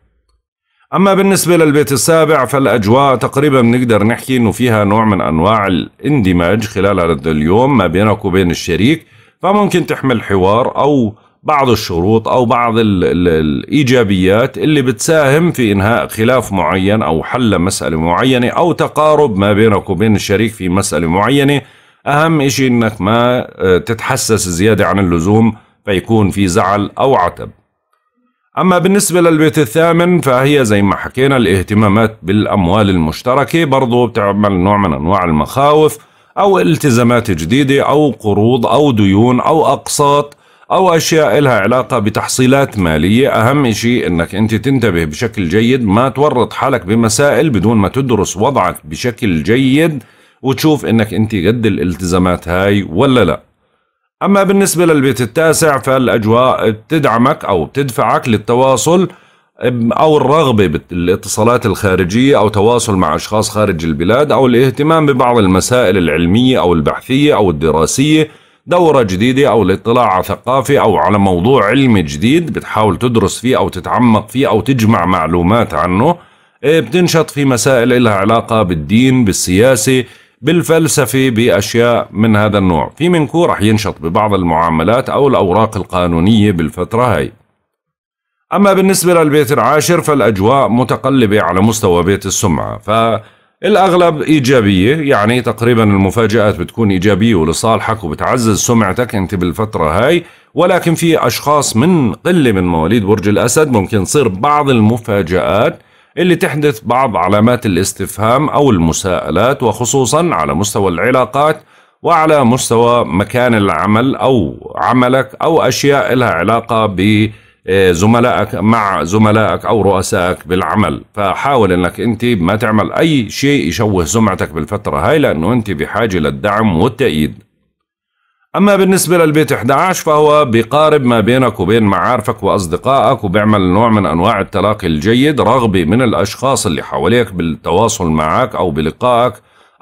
أما بالنسبة للبيت السابع فالأجواء تقريبا بنقدر نحكي إنه فيها نوع من أنواع الاندماج خلال هذا اليوم ما بينك وبين الشريك فممكن تحمل حوار أو بعض الشروط أو بعض الإيجابيات اللي بتساهم في إنهاء خلاف معين أو حل مسألة معينة أو تقارب ما بينك وبين الشريك في مسألة معينة أهم إشي إنك ما آه، تتحسس زيادة عن اللزوم فيكون في زعل أو عتب أما بالنسبة للبيت الثامن فهي زي ما حكينا الاهتمامات بالأموال المشتركة برضو بتعمل نوع من أنواع المخاوف أو التزامات جديدة أو قروض أو ديون أو أقساط أو أشياء لها علاقة بتحصيلات مالية أهم شيء أنك أنت تنتبه بشكل جيد ما تورط حالك بمسائل بدون ما تدرس وضعك بشكل جيد وتشوف أنك أنت قد الالتزامات هاي ولا لأ أما بالنسبة للبيت التاسع فالأجواء بتدعمك أو بتدفعك للتواصل أو الرغبة بالاتصالات الخارجية أو تواصل مع أشخاص خارج البلاد أو الاهتمام ببعض المسائل العلمية أو البحثية أو الدراسية دورة جديدة أو الاطلاع على ثقافة أو على موضوع علمي جديد بتحاول تدرس فيه أو تتعمق فيه أو تجمع معلومات عنه إيه، بتنشط في مسائل لها علاقة بالدين بالسياسة بالفلسفة بأشياء من هذا النوع في منكو رح ينشط ببعض المعاملات أو الأوراق القانونية بالفترة هاي أما بالنسبة للبيت العاشر فالأجواء متقلبة على مستوى بيت السمعة فالأغلب إيجابية يعني تقريبا المفاجآت بتكون إيجابية ولصالحك وبتعزز سمعتك أنت بالفترة هاي ولكن في أشخاص من قلة من مواليد برج الأسد ممكن تصير بعض المفاجآت اللي تحدث بعض علامات الاستفهام أو المساءلات وخصوصا على مستوى العلاقات وعلى مستوى مكان العمل أو عملك أو أشياء لها علاقة ب زملائك مع زملائك أو رؤسائك بالعمل فحاول أنك أنت ما تعمل أي شيء يشوه سمعتك بالفترة هاي لأنه أنت بحاجة للدعم والتأييد أما بالنسبة للبيت 11 فهو بقارب ما بينك وبين معارفك وأصدقائك وبيعمل نوع من أنواع التلاقي الجيد رغبة من الأشخاص اللي حواليك بالتواصل معك أو بلقائك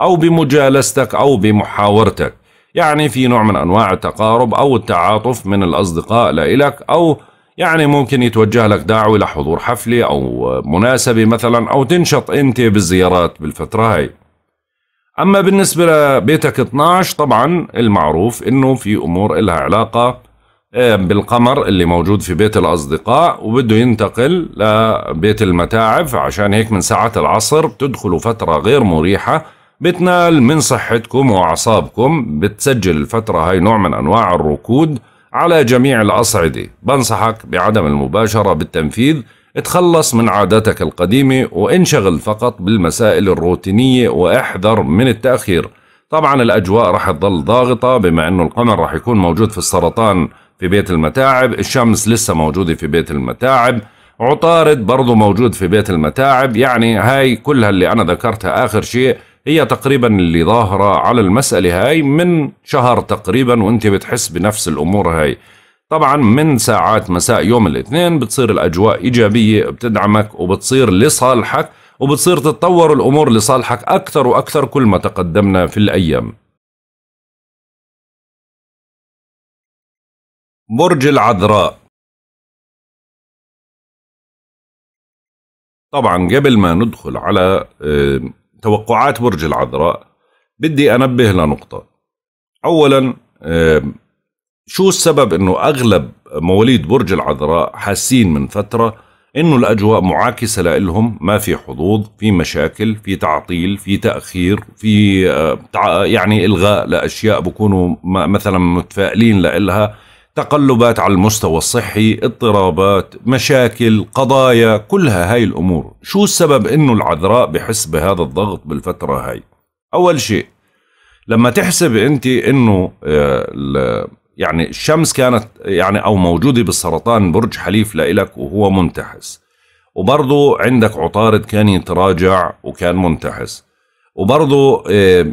أو بمجالستك أو بمحاورتك يعني في نوع من أنواع التقارب أو التعاطف من الأصدقاء لإلك أو يعني ممكن يتوجه لك دعوة لحضور حفلة أو مناسبة مثلا أو تنشط أنت بالزيارات بالفترة هاي اما بالنسبه لبيتك 12 طبعا المعروف انه في امور لها علاقه بالقمر اللي موجود في بيت الأصدقاء وبده ينتقل لبيت المتاعب عشان هيك من ساعات العصر بتدخلوا فترة غير مريحة بتنال من صحتكم وأعصابكم بتسجل الفترة هاي نوع من أنواع الركود على جميع الأصعدة بنصحك بعدم المباشرة بالتنفيذ اتخلص من عاداتك القديمة وانشغل فقط بالمسائل الروتينية واحذر من التأخير طبعا الأجواء رح تظل ضاغطة بما أنه القمر رح يكون موجود في السرطان في بيت المتاعب الشمس لسه موجودة في بيت المتاعب عطارد برضو موجود في بيت المتاعب يعني هاي كلها اللي أنا ذكرتها آخر شيء هي تقريبا اللي ظاهرة على المسألة هاي من شهر تقريبا وانت بتحس بنفس الأمور هاي طبعا من ساعات مساء يوم الاثنين بتصير الأجواء إيجابية بتدعمك وبتصير لصالحك وبتصير تتطور الأمور لصالحك أكثر وأكثر كل ما تقدمنا في الأيام برج العذراء طبعا قبل ما ندخل على آه، توقعات برج العذراء بدي أنبه لنقطة أولا آه، شو السبب انه اغلب مواليد برج العذراء حاسين من فتره انه الاجواء معاكسه لهم ما في حظوظ في مشاكل في تعطيل في تاخير في آه، يعني الغاء لاشياء بكونوا مثلا متفائلين لها تقلبات على المستوى الصحي اضطرابات مشاكل قضايا كلها هاي الامور شو السبب انه العذراء بحس بهذا الضغط بالفتره هاي اول شيء لما تحسب انت انه آه، يعني الشمس كانت يعني او موجوده بالسرطان برج حليف لإلك وهو منتحس وبرضو عندك عطارد كان يتراجع وكان منتحس وبرضو آه،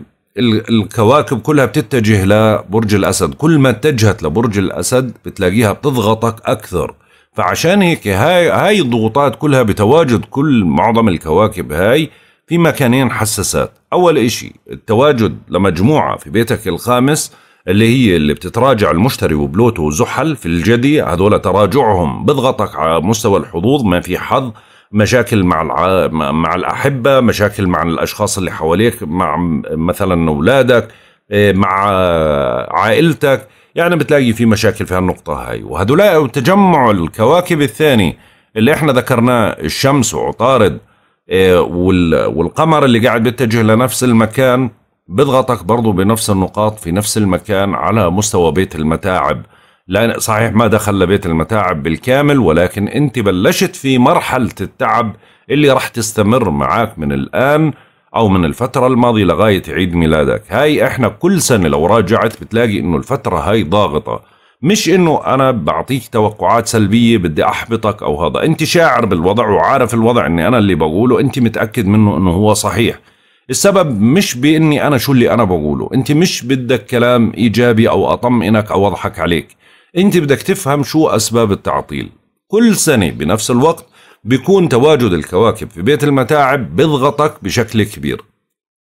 الكواكب كلها بتتجه لبرج الأسد كل ما اتجهت لبرج الأسد بتلاقيها بتضغطك أكثر فعشان هيك هاي, هاي الضغوطات كلها بتواجد كل معظم الكواكب هاي في مكانين حساسات أول إشي التواجد لمجموعة في بيتك الخامس اللي هي اللي بتتراجع المشتري وبلوتو وزحل في الجدي هذول تراجعهم بضغطك على مستوى الحظوظ ما في حظ مشاكل مع الع... مع الاحبه مشاكل مع الاشخاص اللي حواليك مع مثلا اولادك آه، مع عائلتك يعني بتلاقي في مشاكل في هالنقطه هاي وهدول تجمع الكواكب الثاني اللي احنا ذكرناه الشمس وعطارد آه، والقمر اللي قاعد بيتجه لنفس المكان بضغطك برضو بنفس النقاط في نفس المكان على مستوى بيت المتاعب لأن صحيح ما دخل لبيت المتاعب بالكامل ولكن أنت بلشت في مرحلة التعب اللي راح تستمر معاك من الآن أو من الفترة الماضية لغاية عيد ميلادك هاي إحنا كل سنة لو راجعت بتلاقي إنه الفترة هاي ضاغطة مش إنه أنا بعطيك توقعات سلبية بدي أحبطك أو هذا أنت شاعر بالوضع وعارف الوضع أني أنا اللي بقوله أنت متأكد منه أنه هو صحيح السبب مش باني انا شو اللي انا بقوله انت مش بدك كلام ايجابي او اطمئنك او اضحك عليك انت بدك تفهم شو اسباب التعطيل كل سنه بنفس الوقت بيكون تواجد الكواكب في بيت المتاعب بضغطك بشكل كبير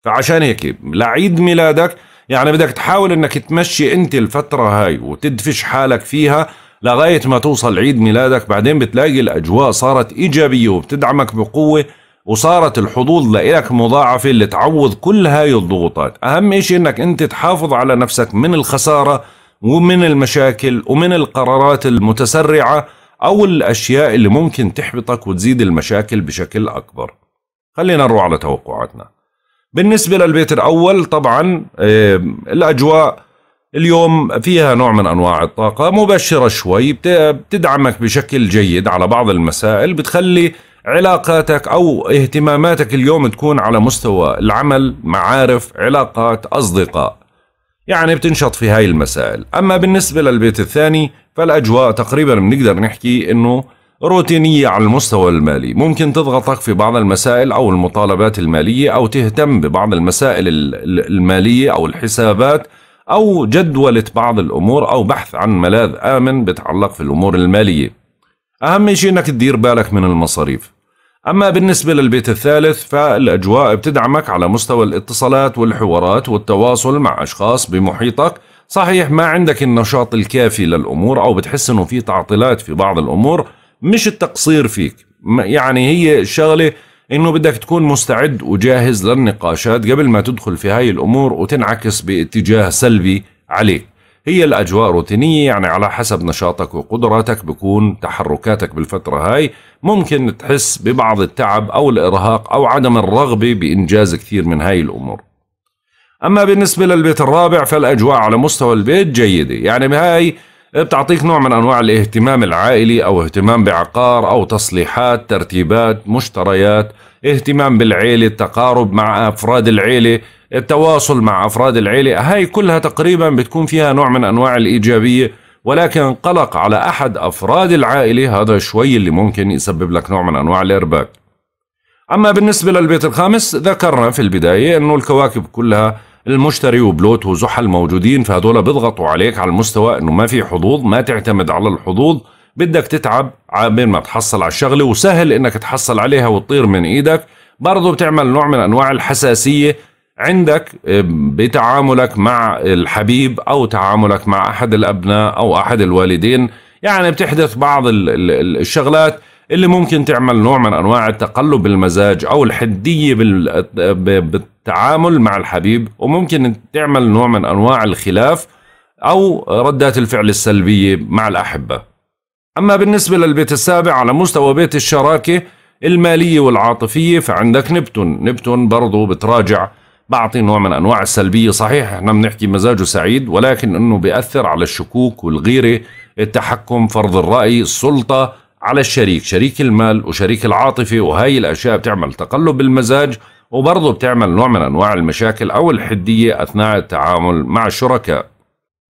فعشان هيك لعيد ميلادك يعني بدك تحاول انك تمشي انت الفتره هاي وتدفش حالك فيها لغايه ما توصل عيد ميلادك بعدين بتلاقي الاجواء صارت ايجابيه وبتدعمك بقوه وصارت الحظوظ لإلك مضاعفة اللي تعوض كل هاي الضغوطات أهم إشي أنك أنت تحافظ على نفسك من الخسارة ومن المشاكل ومن القرارات المتسرعة أو الأشياء اللي ممكن تحبطك وتزيد المشاكل بشكل أكبر خلينا نروح على توقعاتنا بالنسبة للبيت الأول طبعا آه، الأجواء اليوم فيها نوع من أنواع الطاقة مبشرة شوي بتدعمك بشكل جيد على بعض المسائل بتخلي علاقاتك او اهتماماتك اليوم تكون على مستوى العمل معارف علاقات اصدقاء يعني بتنشط في هاي المسائل اما بالنسبه للبيت الثاني فالاجواء تقريبا بنقدر نحكي انه روتينية على المستوى المالي ممكن تضغطك في بعض المسائل أو المطالبات المالية أو تهتم ببعض المسائل المالية أو الحسابات أو جدولة بعض الأمور أو بحث عن ملاذ آمن بتعلق في الأمور المالية أهم شيء إنك تدير بالك من المصاريف أما بالنسبة للبيت الثالث فالأجواء بتدعمك على مستوى الاتصالات والحوارات والتواصل مع أشخاص بمحيطك صحيح ما عندك النشاط الكافي للأمور أو بتحس إنه في تعطيلات في بعض الأمور مش التقصير فيك يعني هي الشغلة إنه بدك تكون مستعد وجاهز للنقاشات قبل ما تدخل في هاي الأمور وتنعكس باتجاه سلبي عليك هي الاجواء روتينيه يعني على حسب نشاطك وقدراتك بكون تحركاتك بالفتره هاي ممكن تحس ببعض التعب او الارهاق او عدم الرغبه بانجاز كثير من هاي الامور اما بالنسبه للبيت الرابع فالاجواء على مستوى البيت جيده يعني بهاي بتعطيك نوع من انواع الاهتمام العائلي او اهتمام بعقار او تصليحات ترتيبات مشتريات اهتمام بالعيله التقارب مع افراد العيله التواصل مع أفراد العيلة هاي كلها تقريبا بتكون فيها نوع من أنواع الإيجابية ولكن قلق على أحد أفراد العائلة هذا شوي اللي ممكن يسبب لك نوع من أنواع الإرباك أما بالنسبة للبيت الخامس ذكرنا في البداية أنه الكواكب كلها المشتري وبلوت وزحل موجودين فهذولا بيضغطوا عليك على المستوى أنه ما في حظوظ ما تعتمد على الحظوظ بدك تتعب عبين ما تحصل على الشغلة وسهل أنك تحصل عليها وتطير من إيدك برضو بتعمل نوع من أنواع الحساسية عندك بتعاملك مع الحبيب او تعاملك مع احد الابناء او احد الوالدين يعني بتحدث بعض الشغلات اللي ممكن تعمل نوع من انواع التقلب المزاج او الحديه بالتعامل مع الحبيب وممكن تعمل نوع من انواع الخلاف او ردات الفعل السلبيه مع الاحبه. اما بالنسبه للبيت السابع على مستوى بيت الشراكه الماليه والعاطفيه فعندك نبتون، نبتون برضه بتراجع بعطي نوع من انواع السلبيه صحيح احنا بنحكي مزاجه سعيد ولكن انه بياثر على الشكوك والغيره التحكم فرض الراي السلطه على الشريك شريك المال وشريك العاطفه وهي الاشياء بتعمل تقلب بالمزاج وبرضه بتعمل نوع من انواع المشاكل او الحديه اثناء التعامل مع الشركاء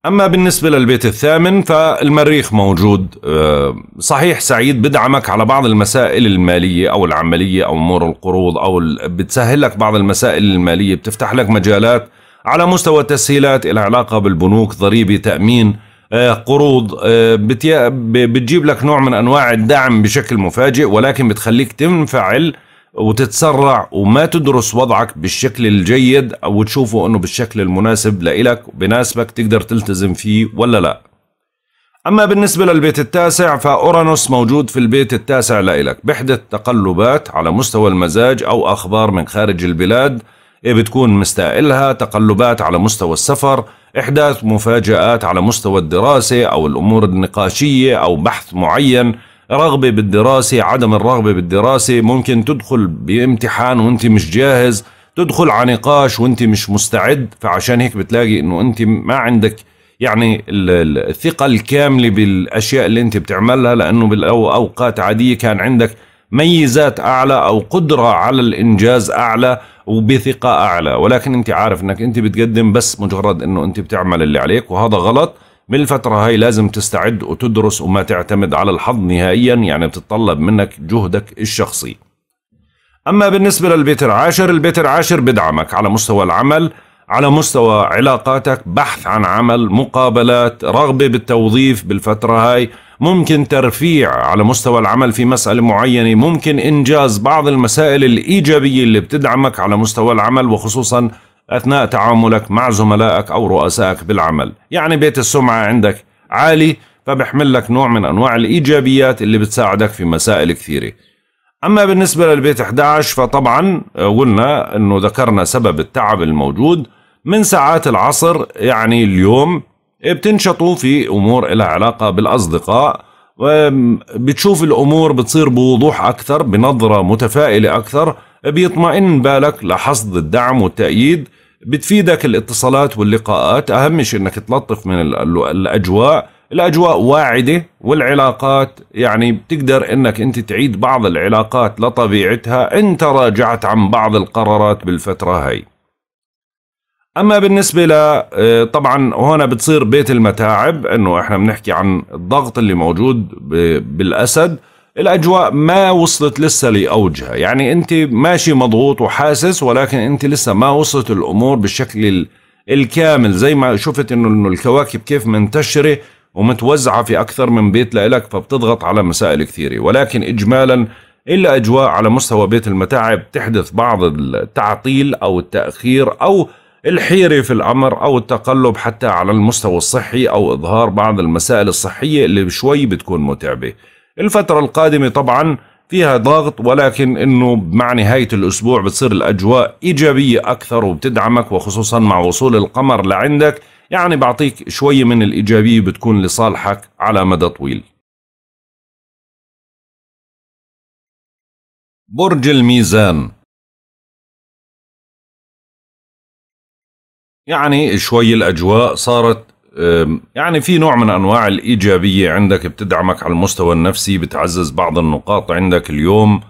أما بالنسبة للبيت الثامن فالمريخ موجود آه، صحيح سعيد بدعمك على بعض المسائل المالية أو العملية أو أمور القروض أو بتسهل لك بعض المسائل المالية بتفتح لك مجالات على مستوى التسهيلات العلاقة بالبنوك ضريبة تأمين آه، قروض آه، بتجيب لك نوع من أنواع الدعم بشكل مفاجئ ولكن بتخليك تنفعل وتتسرع وما تدرس وضعك بالشكل الجيد او تشوفه انه بالشكل المناسب لإلك وبناسبك تقدر تلتزم فيه ولا لا اما بالنسبة للبيت التاسع فاورانوس موجود في البيت التاسع لإلك بحدث تقلبات على مستوى المزاج او اخبار من خارج البلاد إيه بتكون مستائلها تقلبات على مستوى السفر احداث مفاجآت على مستوى الدراسة او الامور النقاشية او بحث معين رغبة بالدراسة عدم الرغبة بالدراسة ممكن تدخل بامتحان وانت مش جاهز تدخل على نقاش وانت مش مستعد فعشان هيك بتلاقي انه انت ما عندك يعني الثقة الكاملة بالأشياء اللي أنت بتعملها لأنه بالأوقات عادية كان عندك ميزات أعلى أو قدرة على الإنجاز أعلى وبثقة أعلى ولكن أنت عارف أنك أنت بتقدم بس مجرد أنه أنت بتعمل اللي عليك وهذا غلط من الفترة هاي لازم تستعد وتدرس وما تعتمد على الحظ نهائيا يعني بتتطلب منك جهدك الشخصي أما بالنسبة للبيت العاشر البيت العاشر بدعمك على مستوى العمل على مستوى علاقاتك بحث عن عمل مقابلات رغبة بالتوظيف بالفترة هاي ممكن ترفيع على مستوى العمل في مسألة معينة ممكن إنجاز بعض المسائل الإيجابية اللي بتدعمك على مستوى العمل وخصوصا أثناء تعاملك مع زملائك أو رؤسائك بالعمل يعني بيت السمعة عندك عالي فبحمل لك نوع من أنواع الإيجابيات اللي بتساعدك في مسائل كثيرة أما بالنسبة للبيت 11 فطبعا قلنا أنه ذكرنا سبب التعب الموجود من ساعات العصر يعني اليوم بتنشطوا في أمور لها علاقة بالأصدقاء بتشوف الأمور بتصير بوضوح أكثر بنظرة متفائلة أكثر بيطمئن بالك لحصد الدعم والتأييد بتفيدك الاتصالات واللقاءات اهم شيء انك تلطف من الاجواء الاجواء واعده والعلاقات يعني بتقدر انك انت تعيد بعض العلاقات لطبيعتها ان تراجعت عن بعض القرارات بالفتره هاي اما بالنسبه ل آه، طبعا هون بتصير بيت المتاعب انه احنا بنحكي عن الضغط اللي موجود بالاسد الاجواء ما وصلت لسه لاوجها يعني انت ماشي مضغوط وحاسس ولكن انت لسه ما وصلت الامور بالشكل الكامل زي ما شفت انه الكواكب كيف منتشره ومتوزعه في اكثر من بيت لإلك فبتضغط على مسائل كثيره ولكن اجمالا الا اجواء على مستوى بيت المتاعب تحدث بعض التعطيل او التاخير او الحيره في الامر او التقلب حتى على المستوى الصحي او اظهار بعض المسائل الصحيه اللي شوي بتكون متعبه الفترة القادمة طبعا فيها ضغط ولكن انه مع نهاية الاسبوع بتصير الاجواء ايجابية اكثر وبتدعمك وخصوصا مع وصول القمر لعندك يعني بعطيك شوية من الايجابية بتكون لصالحك على مدى طويل برج الميزان يعني شوي الأجواء صارت يعني في نوع من انواع الايجابيه عندك بتدعمك على المستوى النفسي بتعزز بعض النقاط عندك اليوم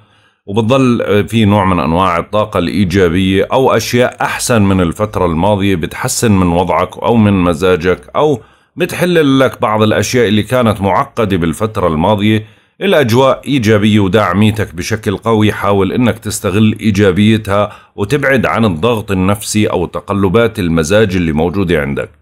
وبتضل أه، في نوع من انواع الطاقه الايجابيه او اشياء احسن من الفتره الماضيه بتحسن من وضعك او من مزاجك او بتحل لك بعض الاشياء اللي كانت معقده بالفتره الماضيه الاجواء ايجابيه وداعميتك بشكل قوي حاول انك تستغل ايجابيتها وتبعد عن الضغط النفسي او تقلبات المزاج اللي موجوده عندك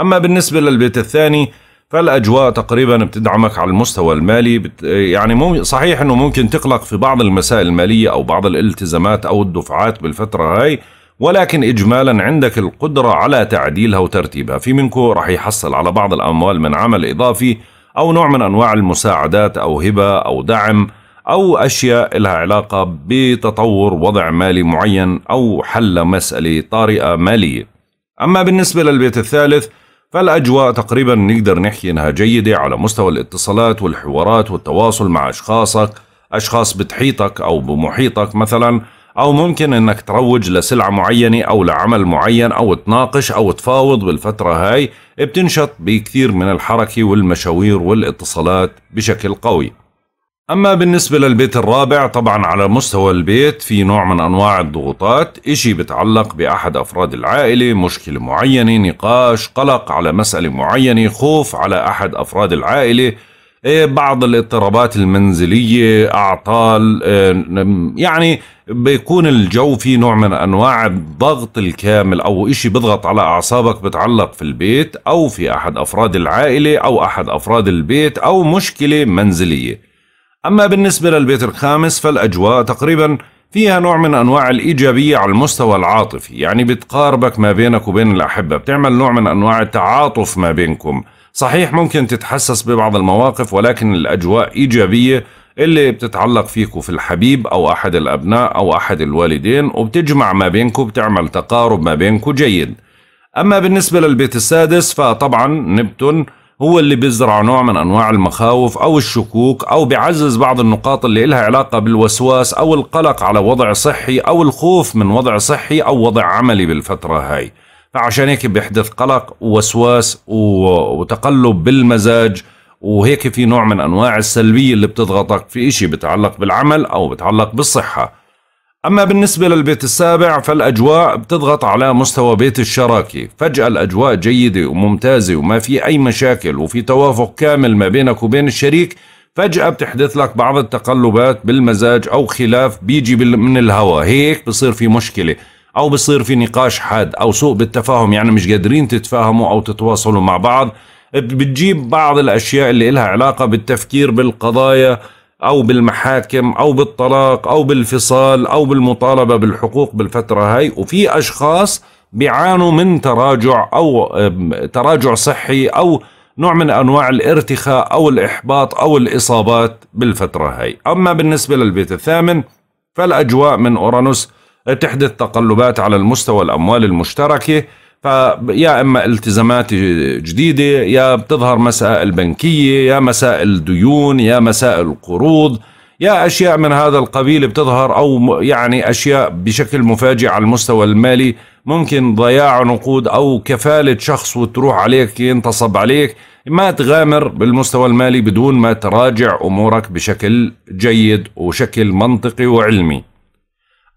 أما بالنسبة للبيت الثاني فالأجواء تقريبا بتدعمك على المستوى المالي يعني مو صحيح أنه ممكن تقلق في بعض المسائل المالية أو بعض الالتزامات أو الدفعات بالفترة هاي ولكن إجمالا عندك القدرة على تعديلها وترتيبها في منكو رح يحصل على بعض الأموال من عمل إضافي أو نوع من أنواع المساعدات أو هبة أو دعم أو أشياء لها علاقة بتطور وضع مالي معين أو حل مسألة طارئة مالية أما بالنسبة للبيت الثالث فالأجواء تقريبا نقدر نحكي إنها جيدة على مستوى الاتصالات والحوارات والتواصل مع أشخاصك أشخاص بتحيطك أو بمحيطك مثلا أو ممكن إنك تروج لسلعة معينة أو لعمل معين أو تناقش أو تفاوض بالفترة هاي بتنشط بكثير من الحركة والمشاوير والاتصالات بشكل قوي أما بالنسبة للبيت الرابع طبعا على مستوى البيت في نوع من أنواع الضغوطات إشي بتعلق بأحد أفراد العائلة مشكلة معينة نقاش قلق على مسألة معينة خوف على أحد أفراد العائلة إيه، بعض الاضطرابات المنزلية أعطال إيه، يعني بيكون الجو في نوع من أنواع الضغط الكامل أو إشي بضغط على أعصابك بتعلق في البيت أو في أحد أفراد العائلة أو أحد أفراد البيت أو مشكلة منزلية أما بالنسبة للبيت الخامس فالأجواء تقريبا فيها نوع من أنواع الإيجابية على المستوى العاطفي يعني بتقاربك ما بينك وبين الأحبة بتعمل نوع من أنواع التعاطف ما بينكم صحيح ممكن تتحسس ببعض المواقف ولكن الأجواء إيجابية اللي بتتعلق فيكو في الحبيب أو أحد الأبناء أو أحد الوالدين وبتجمع ما بينكم بتعمل تقارب ما بينكم جيد أما بالنسبة للبيت السادس فطبعا نبتون هو اللي بيزرع نوع من أنواع المخاوف أو الشكوك أو بيعزز بعض النقاط اللي إلها علاقة بالوسواس أو القلق على وضع صحي أو الخوف من وضع صحي أو وضع عملي بالفترة هاي فعشان هيك بيحدث قلق ووسواس وتقلب بالمزاج وهيك في نوع من أنواع السلبية اللي بتضغطك في إشي بتعلق بالعمل أو بتعلق بالصحة أما بالنسبة للبيت السابع فالأجواء بتضغط على مستوى بيت الشراكة فجأة الأجواء جيدة وممتازة وما في أي مشاكل وفي توافق كامل ما بينك وبين الشريك فجأة بتحدث لك بعض التقلبات بالمزاج أو خلاف بيجي من الهوى هيك بصير في مشكلة أو بصير في نقاش حاد أو سوء بالتفاهم يعني مش قادرين تتفاهموا أو تتواصلوا مع بعض بتجيب بعض الأشياء اللي إلها علاقة بالتفكير بالقضايا أو بالمحاكم أو بالطلاق أو بالفصال أو بالمطالبة بالحقوق بالفترة هاي وفي أشخاص بيعانوا من تراجع أو تراجع صحي أو نوع من أنواع الارتخاء أو الإحباط أو الإصابات بالفترة هاي أما بالنسبة للبيت الثامن فالأجواء من أورانوس تحدث تقلبات على المستوى الأموال المشتركة فيا اما التزامات جديده يا بتظهر مسائل بنكيه يا مسائل ديون يا مسائل قروض يا اشياء من هذا القبيل بتظهر او يعني اشياء بشكل مفاجئ على المستوى المالي ممكن ضياع نقود او كفاله شخص وتروح عليك ينتصب عليك ما تغامر بالمستوى المالي بدون ما تراجع امورك بشكل جيد وشكل منطقي وعلمي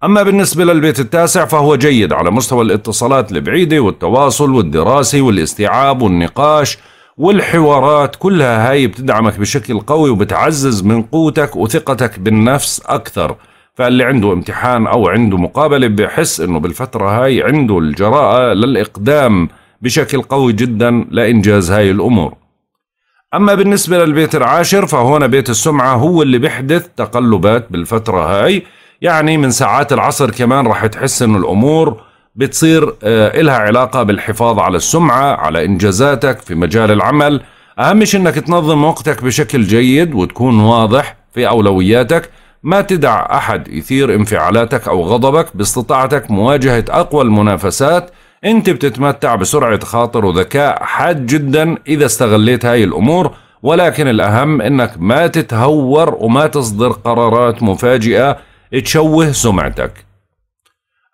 أما بالنسبة للبيت التاسع فهو جيد على مستوى الاتصالات البعيدة والتواصل والدراسة والاستيعاب والنقاش والحوارات كلها هاي بتدعمك بشكل قوي وبتعزز من قوتك وثقتك بالنفس أكثر فاللي عنده امتحان أو عنده مقابلة بحس أنه بالفترة هاي عنده الجراءة للإقدام بشكل قوي جدا لإنجاز هاي الأمور أما بالنسبة للبيت العاشر فهون بيت السمعة هو اللي بيحدث تقلبات بالفترة هاي يعني من ساعات العصر كمان راح تحس انه الامور بتصير آه، إلها علاقة بالحفاظ على السمعة على إنجازاتك في مجال العمل أهم شيء أنك تنظم وقتك بشكل جيد وتكون واضح في أولوياتك ما تدع أحد يثير انفعالاتك أو غضبك باستطاعتك مواجهة أقوى المنافسات أنت بتتمتع بسرعة خاطر وذكاء حاد جدا إذا استغليت هاي الأمور ولكن الأهم أنك ما تتهور وما تصدر قرارات مفاجئة تشوه سمعتك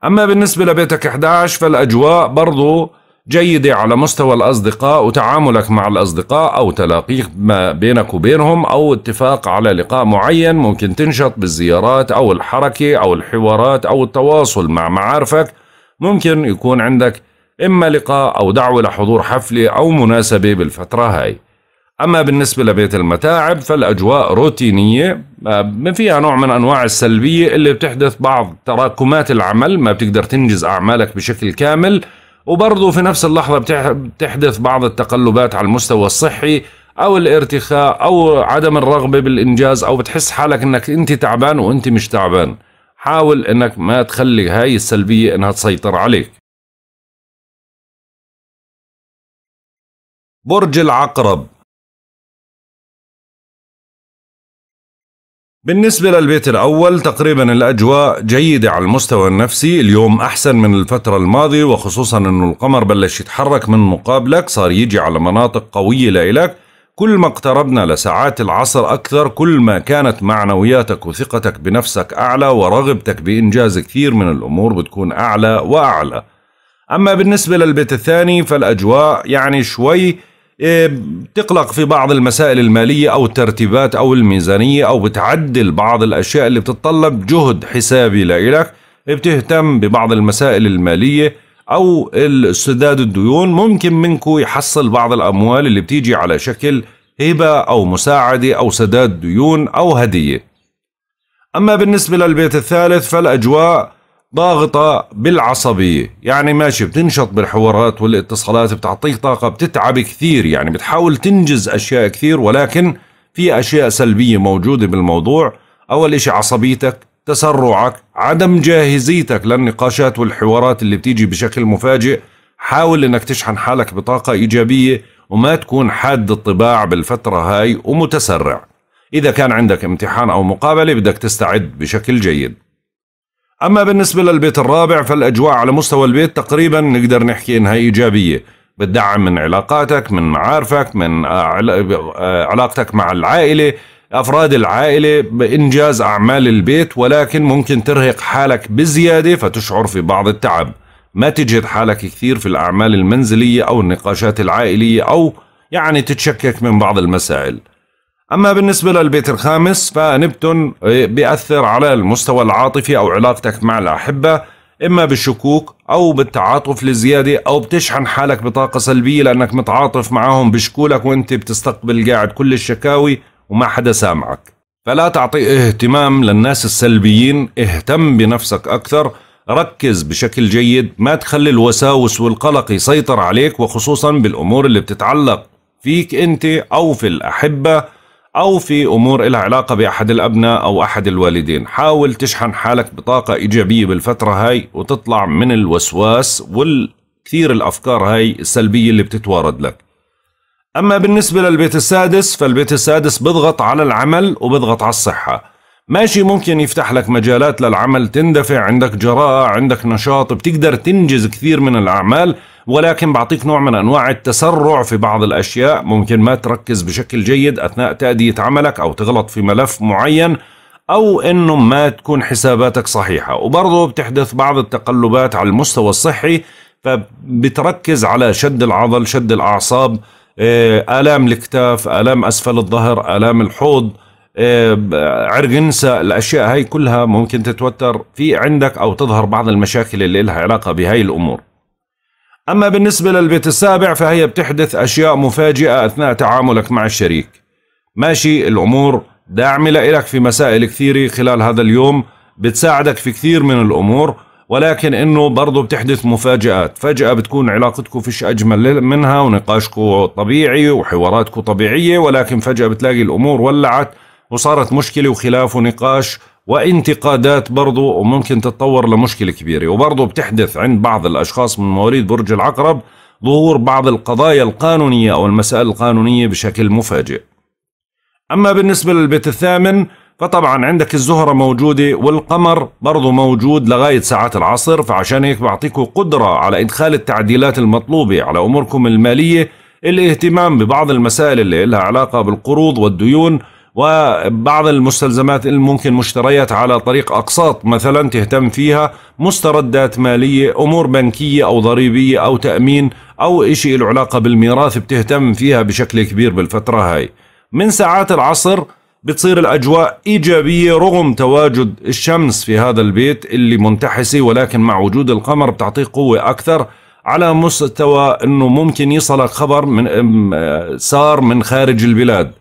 أما بالنسبة لبيتك 11 فالأجواء برضو جيدة على مستوى الأصدقاء وتعاملك مع الأصدقاء أو تلاقيك ما بينك وبينهم أو اتفاق على لقاء معين ممكن تنشط بالزيارات أو الحركة أو الحوارات أو التواصل مع معارفك ممكن يكون عندك إما لقاء أو دعوة لحضور حفلة أو مناسبة بالفترة هاي أما بالنسبة لبيت المتاعب فالأجواء روتينية آه، من فيها نوع من أنواع السلبية اللي بتحدث بعض تراكمات العمل ما بتقدر تنجز أعمالك بشكل كامل وبرضه في نفس اللحظة بتحدث بعض التقلبات على المستوى الصحي أو الارتخاء أو عدم الرغبة بالإنجاز أو بتحس حالك أنك أنت تعبان وأنت مش تعبان حاول أنك ما تخلي هاي السلبية أنها تسيطر عليك برج العقرب بالنسبة للبيت الأول تقريبا الأجواء جيدة على المستوى النفسي اليوم أحسن من الفترة الماضية وخصوصا أنه القمر بلش يتحرك من مقابلك صار يجي على مناطق قوية لإلك كل ما اقتربنا لساعات العصر أكثر كل ما كانت معنوياتك وثقتك بنفسك أعلى ورغبتك بإنجاز كثير من الأمور بتكون أعلى وأعلى أما بالنسبة للبيت الثاني فالأجواء يعني شوي بتقلق إيه، في بعض المسائل المالية أو الترتيبات أو الميزانية أو بتعدل بعض الأشياء اللي بتتطلب جهد حسابي لإلك بتهتم ببعض المسائل المالية أو السداد الديون ممكن منكو يحصل بعض الأموال اللي بتيجي على شكل هبة أو مساعدة أو سداد ديون أو هدية أما بالنسبة للبيت الثالث فالأجواء ضاغطة بالعصبية يعني ماشي بتنشط بالحوارات والاتصالات بتعطيك طاقة بتتعب كثير يعني بتحاول تنجز أشياء كثير ولكن في أشياء سلبية موجودة بالموضوع أول إشي عصبيتك تسرعك عدم جاهزيتك للنقاشات والحوارات اللي بتيجي بشكل مفاجئ حاول انك تشحن حالك بطاقة ايجابية وما تكون حاد الطباع بالفترة هاي ومتسرع اذا كان عندك امتحان او مقابلة بدك تستعد بشكل جيد أما بالنسبة للبيت الرابع فالأجواء على مستوى البيت تقريبا نقدر نحكي إنها إيجابية بتدعم من علاقاتك من معارفك من علاقتك مع العائلة أفراد العائلة بإنجاز أعمال البيت ولكن ممكن ترهق حالك بزيادة فتشعر في بعض التعب ما تجهد حالك كثير في الأعمال المنزلية أو النقاشات العائلية أو يعني تتشكك من بعض المسائل أما بالنسبة للبيت الخامس فنبتون آه، بيأثر على المستوى العاطفي أو علاقتك مع الأحبة إما بالشكوك أو بالتعاطف لزيادة أو بتشحن حالك بطاقة سلبية لأنك متعاطف معهم بشكولك وأنت بتستقبل قاعد كل الشكاوي وما حدا سامعك فلا تعطي اهتمام للناس السلبيين اهتم بنفسك أكثر ركز بشكل جيد ما تخلي الوساوس والقلق يسيطر عليك وخصوصا بالأمور اللي بتتعلق فيك أنت أو في الأحبة أو في أمور لها علاقة بأحد الأبناء أو أحد الوالدين حاول تشحن حالك بطاقة إيجابية بالفترة هاي وتطلع من الوسواس والكثير الأفكار هاي السلبية اللي بتتوارد لك أما بالنسبة للبيت السادس فالبيت السادس بضغط على العمل وبضغط على الصحة ماشي ممكن يفتح لك مجالات للعمل تندفع عندك جراءة عندك نشاط بتقدر تنجز كثير من الأعمال ولكن بعطيك نوع من أنواع التسرع في بعض الأشياء ممكن ما تركز بشكل جيد أثناء تأدية عملك أو تغلط في ملف معين أو أنه ما تكون حساباتك صحيحة وبرضه بتحدث بعض التقلبات على المستوى الصحي فبتركز على شد العضل شد الأعصاب آه، آلام الاكتاف آلام أسفل الظهر آلام الحوض آه، عرقنسة الأشياء هاي كلها ممكن تتوتر في عندك أو تظهر بعض المشاكل اللي لها علاقة بهاي الأمور أما بالنسبة للبيت السابع فهي بتحدث أشياء مفاجئة أثناء تعاملك مع الشريك ماشي الأمور داعمة لك في مسائل كثيرة خلال هذا اليوم بتساعدك في كثير من الأمور ولكن انه برضه بتحدث مفاجآت فجأة بتكون علاقتكم فيش أجمل منها ونقاشكم طبيعي وحواراتكم طبيعية ولكن فجأة بتلاقي الأمور ولعت وصارت مشكلة وخلاف ونقاش وانتقادات برضو وممكن تتطور لمشكلة كبيرة وبرضو بتحدث عند بعض الأشخاص من مواليد برج العقرب ظهور بعض القضايا القانونية أو المسائل القانونية بشكل مفاجئ أما بالنسبة للبيت الثامن فطبعا عندك الزهرة موجودة والقمر برضو موجود لغاية ساعات العصر فعشان هيك بعطيكم قدرة على إدخال التعديلات المطلوبة على أموركم المالية الاهتمام ببعض المسائل اللي لها علاقة بالقروض والديون وبعض المستلزمات ممكن مشتريات على طريق أقساط مثلا تهتم فيها مستردات مالية أمور بنكية أو ضريبية أو تأمين أو إشي له علاقة بالميراث بتهتم فيها بشكل كبير بالفترة هاي من ساعات العصر بتصير الأجواء إيجابية رغم تواجد الشمس في هذا البيت اللي منتحسة ولكن مع وجود القمر بتعطيه قوة أكثر على مستوى أنه ممكن يصلك خبر من آه، سار من خارج البلاد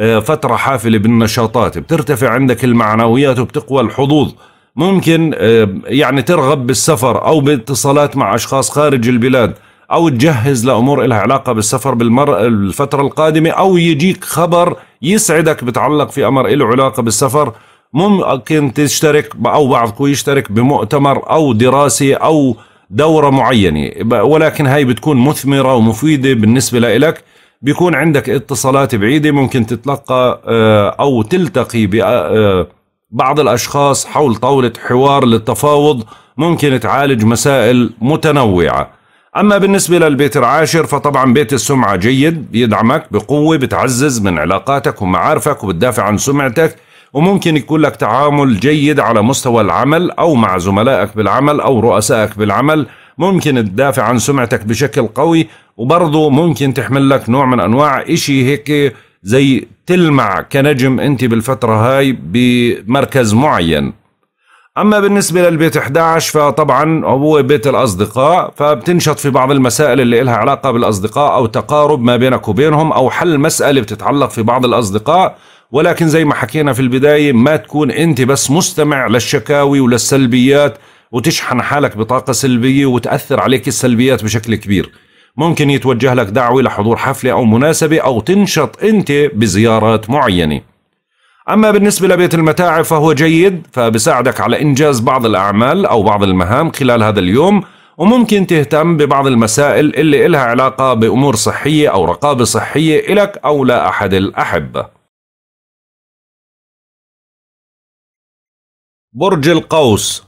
آه، فترة حافلة بالنشاطات بترتفع عندك المعنويات وبتقوى الحظوظ ممكن آه، يعني ترغب بالسفر أو باتصالات مع أشخاص خارج البلاد أو تجهز لأمور لها علاقة بالسفر بالمر... الفترة القادمة أو يجيك خبر يسعدك بتعلق في أمر له علاقة بالسفر ممكن تشترك أو بعضكم يشترك بمؤتمر أو دراسة أو دورة معينة ولكن هاي بتكون مثمرة ومفيدة بالنسبة لإلك بيكون عندك اتصالات بعيدة ممكن تتلقى آه، أو تلتقي آه، بعض الأشخاص حول طاولة حوار للتفاوض ممكن تعالج مسائل متنوعة أما بالنسبة للبيت العاشر فطبعا بيت السمعة جيد بيدعمك بقوة بتعزز من علاقاتك ومعارفك وبتدافع عن سمعتك وممكن يكون لك تعامل جيد على مستوى العمل أو مع زملائك بالعمل أو رؤسائك بالعمل ممكن تدافع عن سمعتك بشكل قوي وبرضه ممكن تحمل لك نوع من انواع اشي هيك زي تلمع كنجم انت بالفترة هاي بمركز معين اما بالنسبة للبيت 11 فطبعا هو بيت الاصدقاء فبتنشط في بعض المسائل اللي لها علاقة بالاصدقاء او تقارب ما بينك وبينهم او حل مسألة بتتعلق في بعض الاصدقاء ولكن زي ما حكينا في البداية ما تكون انت بس مستمع للشكاوي وللسلبيات وتشحن حالك بطاقة سلبية وتأثر عليك السلبيات بشكل كبير ممكن يتوجه لك دعوة لحضور حفلة أو مناسبة أو تنشط أنت بزيارات معينة أما بالنسبة لبيت المتاعب فهو جيد فبساعدك على إنجاز بعض الأعمال أو بعض المهام خلال هذا اليوم وممكن تهتم ببعض المسائل اللي إلها علاقة بأمور صحية أو رقابة صحية إلك أو لأحد أحد الأحبة برج القوس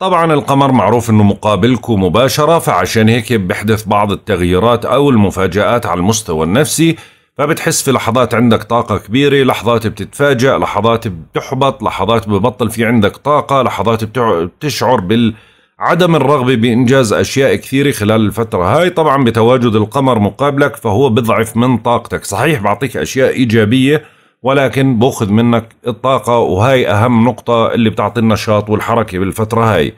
طبعا القمر معروف انه مقابلكو مباشرة فعشان هيك بيحدث بعض التغييرات او المفاجآت على المستوى النفسي فبتحس في لحظات عندك طاقة كبيرة لحظات بتتفاجأ لحظات بتحبط لحظات ببطل في عندك طاقة لحظات بتشعر بالعدم الرغبة بإنجاز أشياء كثيرة خلال الفترة هاي طبعا بتواجد القمر مقابلك فهو بضعف من طاقتك صحيح بعطيك أشياء إيجابية ولكن باخذ منك الطاقة وهي أهم نقطة اللي بتعطي النشاط والحركة بالفترة هاي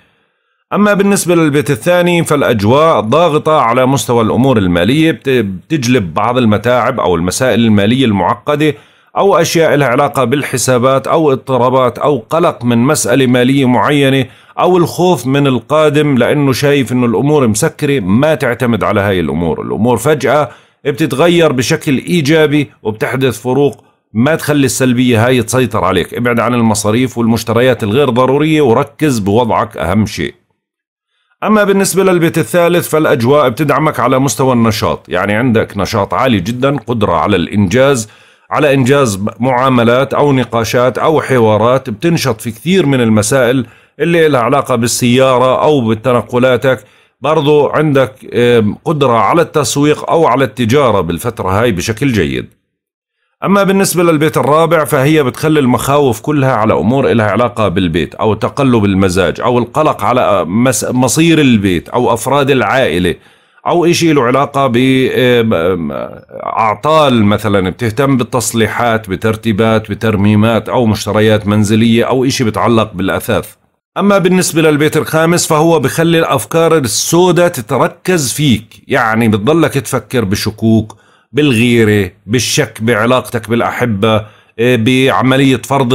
أما بالنسبة للبيت الثاني فالأجواء ضاغطة على مستوى الأمور المالية بتجلب بعض المتاعب أو المسائل المالية المعقدة أو أشياء لها علاقة بالحسابات أو اضطرابات أو قلق من مسألة مالية معينة أو الخوف من القادم لأنه شايف أنه الأمور مسكرة ما تعتمد على هاي الأمور الأمور فجأة بتتغير بشكل إيجابي وبتحدث فروق ما تخلي السلبية هاي تسيطر عليك ابعد عن المصاريف والمشتريات الغير ضرورية وركز بوضعك أهم شيء أما بالنسبة للبيت الثالث فالأجواء بتدعمك على مستوى النشاط يعني عندك نشاط عالي جدا قدرة على الإنجاز على إنجاز معاملات أو نقاشات أو حوارات بتنشط في كثير من المسائل اللي لها علاقة بالسيارة أو بتنقلاتك برضو عندك قدرة على التسويق أو على التجارة بالفترة هاي بشكل جيد أما بالنسبة للبيت الرابع فهي بتخلي المخاوف كلها على أمور إلها علاقة بالبيت أو تقلب المزاج أو القلق على مصير البيت أو أفراد العائلة أو إشي له علاقة بأعطال مثلا بتهتم بالتصليحات بترتيبات بترميمات أو مشتريات منزلية أو إشي بتعلق بالأثاث أما بالنسبة للبيت الخامس فهو بخلي الأفكار السوداء تتركز فيك يعني بتضلك تفكر بشكوك بالغيره بالشك بعلاقتك بالاحبه آه، بعملية فرض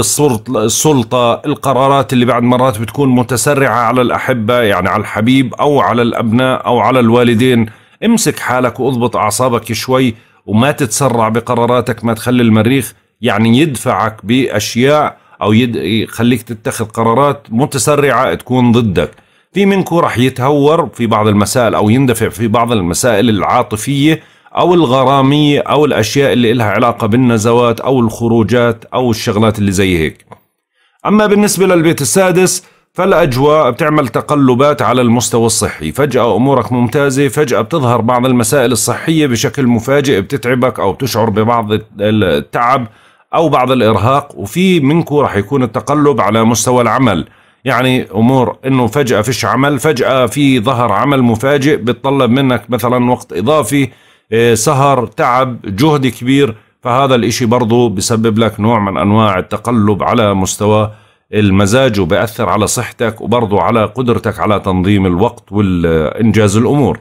السلطة القرارات اللي بعد مرات بتكون متسرعة على الأحبة يعني على الحبيب أو على الأبناء أو على الوالدين امسك حالك واضبط أعصابك شوي وما تتسرع بقراراتك ما تخلي المريخ يعني يدفعك بأشياء أو يد... يخليك تتخذ قرارات متسرعة تكون ضدك في منكم رح يتهور في بعض المسائل أو يندفع في بعض المسائل العاطفية او الغراميه او الاشياء اللي لها علاقه بالنزوات او الخروجات او الشغلات اللي زي هيك. اما بالنسبه للبيت السادس فالاجواء بتعمل تقلبات على المستوى الصحي، فجأة امورك ممتازة، فجأة بتظهر بعض المسائل الصحية بشكل مفاجئ بتتعبك او بتشعر ببعض التعب او بعض الارهاق، وفي منكم راح يكون التقلب على مستوى العمل، يعني امور انه فجأة فيش عمل، فجأة في ظهر عمل مفاجئ بتطلب منك مثلا وقت اضافي، إيه، سهر تعب جهد كبير فهذا الإشي برضه بسبب لك نوع من أنواع التقلب على مستوى المزاج وبأثر على صحتك وبرضه على قدرتك على تنظيم الوقت والإنجاز الأمور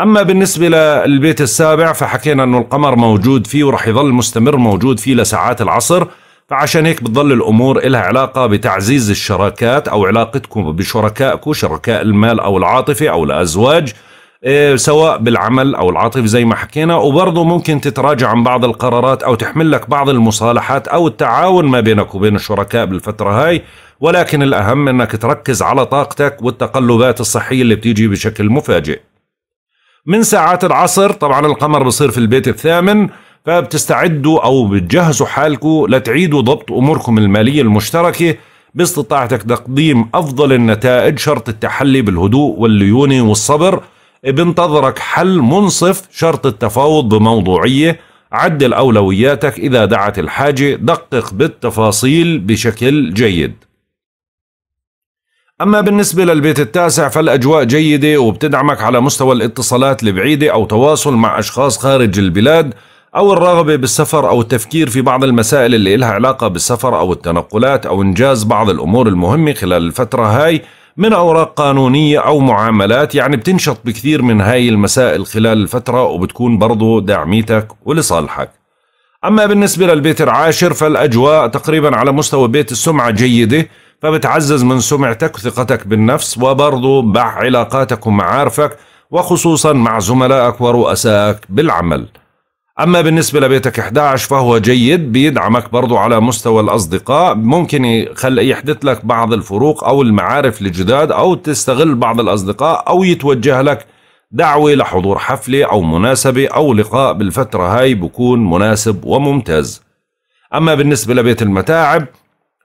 أما بالنسبة للبيت السابع فحكينا أنه القمر موجود فيه ورح يظل مستمر موجود فيه لساعات العصر فعشان هيك بتضل الأمور إلها علاقة بتعزيز الشراكات أو علاقتكم بشركائكم شركاء المال أو العاطفة أو الأزواج إيه، سواء بالعمل او العاطف زي ما حكينا وبرضه ممكن تتراجع عن بعض القرارات او تحمل لك بعض المصالحات او التعاون ما بينك وبين الشركاء بالفتره هاي ولكن الاهم انك تركز على طاقتك والتقلبات الصحيه اللي بتيجي بشكل مفاجئ من ساعات العصر طبعا القمر بصير في البيت الثامن فبتستعدوا او بتجهزوا حالكم لتعيدوا ضبط اموركم الماليه المشتركه باستطاعتك تقديم افضل النتائج شرط التحلي بالهدوء والليونه والصبر بنتظرك حل منصف شرط التفاوض بموضوعية عدل أولوياتك إذا دعت الحاجة دقق بالتفاصيل بشكل جيد أما بالنسبة للبيت التاسع فالأجواء جيدة وبتدعمك على مستوى الاتصالات البعيدة أو تواصل مع أشخاص خارج البلاد أو الرغبة بالسفر أو التفكير في بعض المسائل اللي إلها علاقة بالسفر أو التنقلات أو إنجاز بعض الأمور المهمة خلال الفترة هاي من أوراق قانونية أو معاملات يعني بتنشط بكثير من هاي المسائل خلال الفترة وبتكون برضو دعميتك ولصالحك أما بالنسبة للبيت العاشر فالأجواء تقريبا على مستوى بيت السمعة جيدة فبتعزز من سمعتك وثقتك بالنفس وبرضو مع علاقاتك ومعارفك وخصوصا مع زملائك ورؤسائك بالعمل أما بالنسبة لبيتك 11 فهو جيد بيدعمك برضو على مستوى الأصدقاء ممكن يحدث لك بعض الفروق أو المعارف الجداد أو تستغل بعض الأصدقاء أو يتوجه لك دعوة لحضور حفلة أو مناسبة أو لقاء بالفترة هاي بكون مناسب وممتاز أما بالنسبة لبيت المتاعب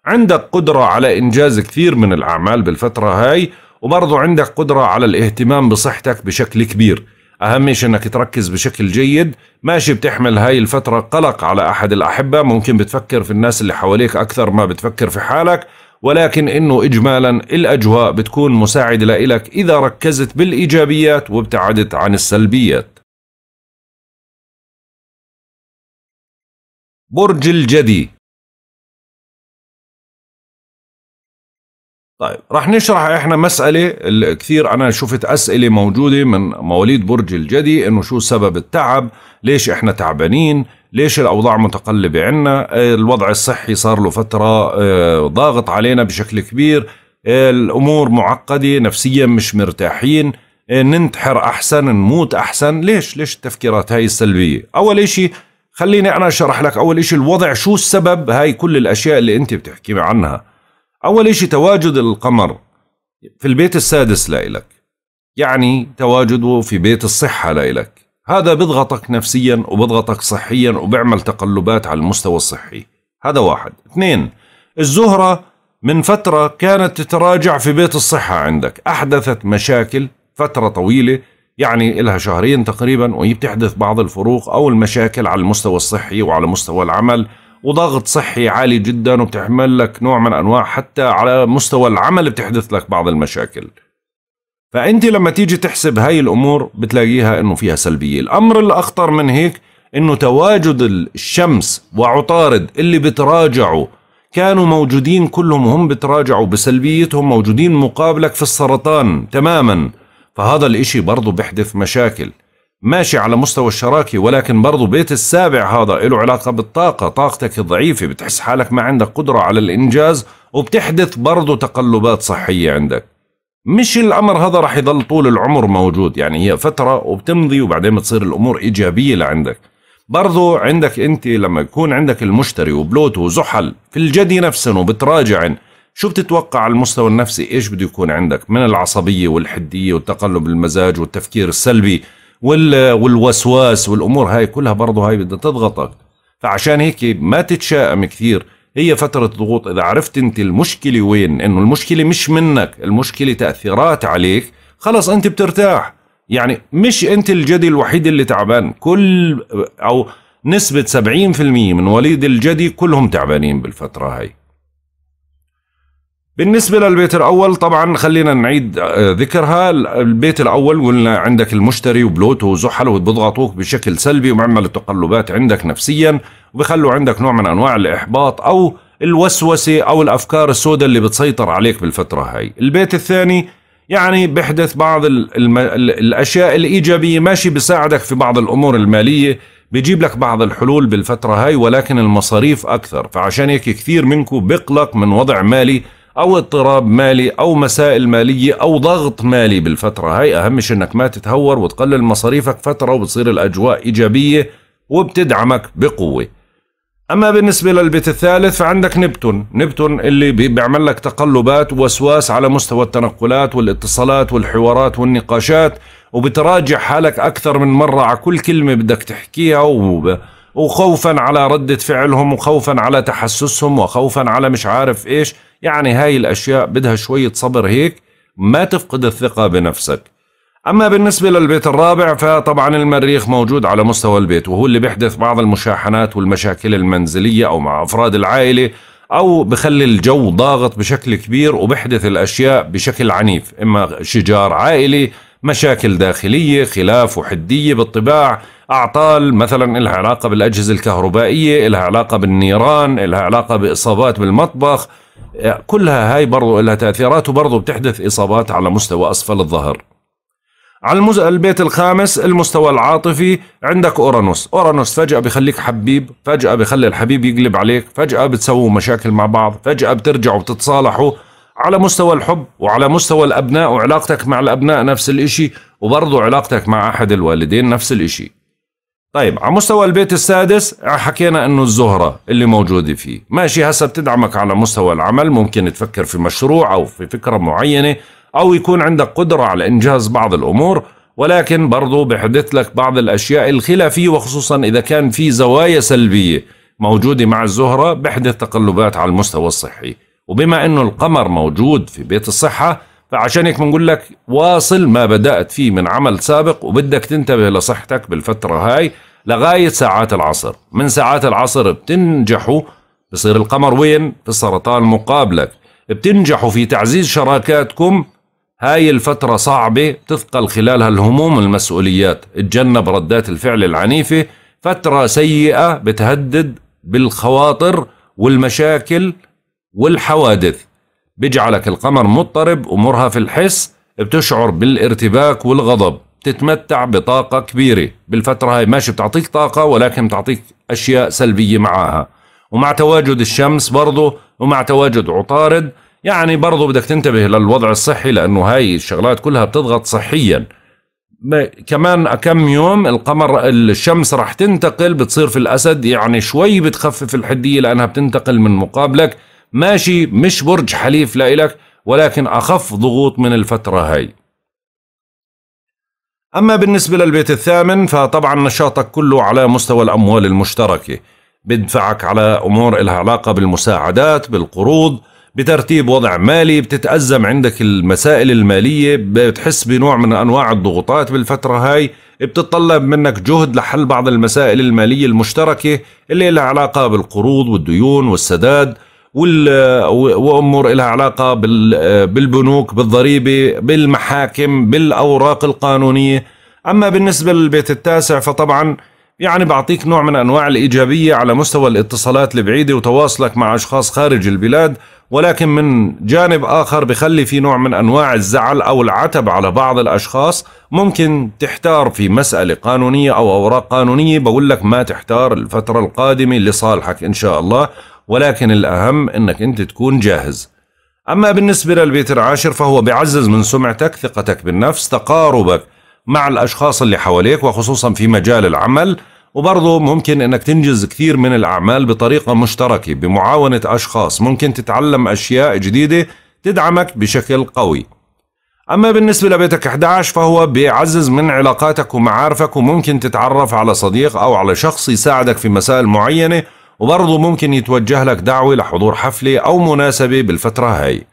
عندك قدرة على إنجاز كثير من الأعمال بالفترة هاي وبرضو عندك قدرة على الاهتمام بصحتك بشكل كبير اهم شيء انك تركز بشكل جيد ماشي بتحمل هاي الفتره قلق على احد الاحبه ممكن بتفكر في الناس اللي حواليك اكثر ما بتفكر في حالك ولكن انه اجمالا الاجواء بتكون مساعده لإلك اذا ركزت بالايجابيات وابتعدت عن السلبيات برج الجدي طيب رح نشرح احنا مسألة كثير انا شفت اسئلة موجودة من مواليد برج الجدي انه شو سبب التعب ليش احنا تعبانين ليش الاوضاع متقلبة عنا آه، الوضع الصحي صار له فترة آه، ضاغط علينا بشكل كبير آه، الامور معقدة نفسيا مش مرتاحين ننتحر احسن نموت احسن ليش ليش التفكيرات هاي السلبية اول شيء خليني انا اشرح لك اول شيء الوضع شو السبب هاي كل الاشياء اللي انت بتحكي عنها أول إشي تواجد القمر في البيت السادس لإلك يعني تواجده في بيت الصحة لإلك هذا بضغطك نفسيا وبضغطك صحيا وبعمل تقلبات على المستوى الصحي هذا واحد اثنين الزهرة من فترة كانت تتراجع في بيت الصحة عندك أحدثت مشاكل فترة طويلة يعني إلها شهرين تقريبا وهي بتحدث بعض الفروق أو المشاكل على المستوى الصحي وعلى مستوى العمل وضغط صحي عالي جدا وبتحمل لك نوع من انواع حتى على مستوى العمل بتحدث لك بعض المشاكل فانت لما تيجي تحسب هاي الامور بتلاقيها انه فيها سلبيه الامر الاخطر من هيك انه تواجد الشمس وعطارد اللي بتراجعوا كانوا موجودين كلهم هم بتراجعوا بسلبيتهم موجودين مقابلك في السرطان تماما فهذا الاشي برضو بيحدث مشاكل ماشي على مستوى الشراكة ولكن برضو بيت السابع هذا له علاقة بالطاقة طاقتك ضعيفة بتحس حالك ما عندك قدرة على الإنجاز وبتحدث برضو تقلبات صحية عندك مش الأمر هذا رح يضل طول العمر موجود يعني هي فترة وبتمضي وبعدين بتصير الأمور إيجابية لعندك برضو عندك أنت لما يكون عندك المشتري وبلوتو وزحل في الجدي نفسه وبتراجعن شو بتتوقع على المستوى النفسي إيش بده يكون عندك من العصبية والحدية والتقلب المزاج والتفكير السلبي والوسواس والامور هاي كلها برضه هاي بدها تضغطك فعشان هيك ما تتشائم كثير هي فترة ضغوط إذا عرفت أنت المشكلة وين إنه المشكلة مش منك المشكلة تأثيرات عليك خلص أنت بترتاح يعني مش أنت الجدي الوحيد اللي تعبان كل أو نسبة 70% من وليد الجدي كلهم تعبانين بالفترة هاي بالنسبة للبيت الأول طبعا خلينا نعيد آه، ذكرها البيت الأول قلنا عندك المشتري وبلوته وزحل وبضغطوك بشكل سلبي وبعملوا تقلبات عندك نفسيا وبخلوا عندك نوع من أنواع الإحباط أو الوسوسة أو الأفكار السوداء اللي بتسيطر عليك بالفترة هاي البيت الثاني يعني بحدث بعض الـ الأشياء الإيجابية ماشي بساعدك في بعض الأمور المالية بيجيب لك بعض الحلول بالفترة هاي ولكن المصاريف أكثر فعشان هيك كثير منكم بقلق من وضع مالي او اضطراب مالي او مسائل مالية او ضغط مالي بالفترة هاي اهم شيء انك ما تتهور وتقلل مصاريفك فترة وبتصير الاجواء ايجابية وبتدعمك بقوة اما بالنسبة للبيت الثالث فعندك نبتون نبتون اللي بيعمل لك تقلبات ووسواس على مستوى التنقلات والاتصالات والحوارات والنقاشات وبتراجع حالك اكثر من مرة على كل كلمة بدك تحكيها وب... وخوفا على ردة فعلهم وخوفا على تحسسهم وخوفا على مش عارف ايش يعني هاي الأشياء بدها شوية صبر هيك ما تفقد الثقة بنفسك أما بالنسبة للبيت الرابع فطبعا المريخ موجود على مستوى البيت وهو اللي بيحدث بعض المشاحنات والمشاكل المنزلية أو مع أفراد العائلة أو بخلي الجو ضاغط بشكل كبير وبحدث الأشياء بشكل عنيف إما شجار عائلي مشاكل داخلية خلاف وحدية بالطباع أعطال مثلا إلها علاقة بالأجهزة الكهربائية إلها علاقة بالنيران إلها علاقة بإصابات بالمطبخ كلها هاي برضو لها تأثيرات وبرضو بتحدث إصابات على مستوى أسفل الظهر على البيت الخامس المستوى العاطفي عندك اورانوس اورانوس فجاه بخليك حبيب فجاه بخلي الحبيب يقلب عليك فجاه بتسووا مشاكل مع بعض فجاه بترجعوا بتتصالحوا على مستوى الحب وعلى مستوى الابناء وعلاقتك مع الابناء نفس الاشي وبرضه علاقتك مع احد الوالدين نفس الاشي طيب على مستوى البيت السادس حكينا انه الزهره اللي موجوده فيه، ماشي هسه بتدعمك على مستوى العمل، ممكن تفكر في مشروع او في فكره معينه او يكون عندك قدره على انجاز بعض الامور، ولكن برضو بحدث لك بعض الاشياء الخلافيه وخصوصا اذا كان في زوايا سلبيه موجوده مع الزهره بحدث تقلبات على المستوى الصحي، وبما انه القمر موجود في بيت الصحه فعشان هيك بنقول لك واصل ما بدأت فيه من عمل سابق وبدك تنتبه لصحتك بالفترة هاي لغاية ساعات العصر من ساعات العصر بتنجحوا بصير القمر وين في السرطان مقابلك بتنجحوا في تعزيز شراكاتكم هاي الفترة صعبة تثقل خلالها الهموم والمسؤوليات تجنب ردات الفعل العنيفة فترة سيئة بتهدد بالخواطر والمشاكل والحوادث بيجعلك القمر مضطرب ومرهف الحس بتشعر بالارتباك والغضب تتمتع بطاقة كبيرة بالفترة هاي ماشي بتعطيك طاقة ولكن بتعطيك أشياء سلبية معاها ومع تواجد الشمس برضه ومع تواجد عطارد يعني برضه بدك تنتبه للوضع الصحي لأنه هاي الشغلات كلها بتضغط صحيا كمان كم يوم القمر الشمس راح تنتقل بتصير في الأسد يعني شوي بتخفف الحدية لأنها بتنتقل من مقابلك ماشي مش برج حليف لإلك ولكن أخف ضغوط من الفترة هاي أما بالنسبة للبيت الثامن فطبعا نشاطك كله على مستوى الأموال المشتركة بدفعك على أمور إلها علاقة بالمساعدات بالقروض بترتيب وضع مالي بتتأزم عندك المسائل المالية بتحس بنوع من أنواع الضغوطات بالفترة هاي بتطلب منك جهد لحل بعض المسائل المالية المشتركة اللي لها علاقة بالقروض والديون والسداد وامور لها علاقه بالبنوك بالضريبه بالمحاكم بالاوراق القانونيه اما بالنسبه للبيت التاسع فطبعا يعني بعطيك نوع من انواع الايجابيه على مستوى الاتصالات البعيده وتواصلك مع اشخاص خارج البلاد ولكن من جانب اخر بخلي في نوع من انواع الزعل او العتب على بعض الاشخاص ممكن تحتار في مساله قانونيه او اوراق قانونيه بقول لك ما تحتار الفتره القادمه لصالحك ان شاء الله ولكن الأهم أنك أنت تكون جاهز أما بالنسبة للبيت العاشر فهو بعزز من سمعتك ثقتك بالنفس تقاربك مع الأشخاص اللي حواليك وخصوصا في مجال العمل وبرضه ممكن أنك تنجز كثير من الأعمال بطريقة مشتركة بمعاونة أشخاص ممكن تتعلم أشياء جديدة تدعمك بشكل قوي أما بالنسبة لبيتك 11 فهو بيعزز من علاقاتك ومعارفك وممكن تتعرف على صديق أو على شخص يساعدك في مسائل معينة وبرضه ممكن يتوجه لك دعوة لحضور حفلة أو مناسبة بالفترة هاي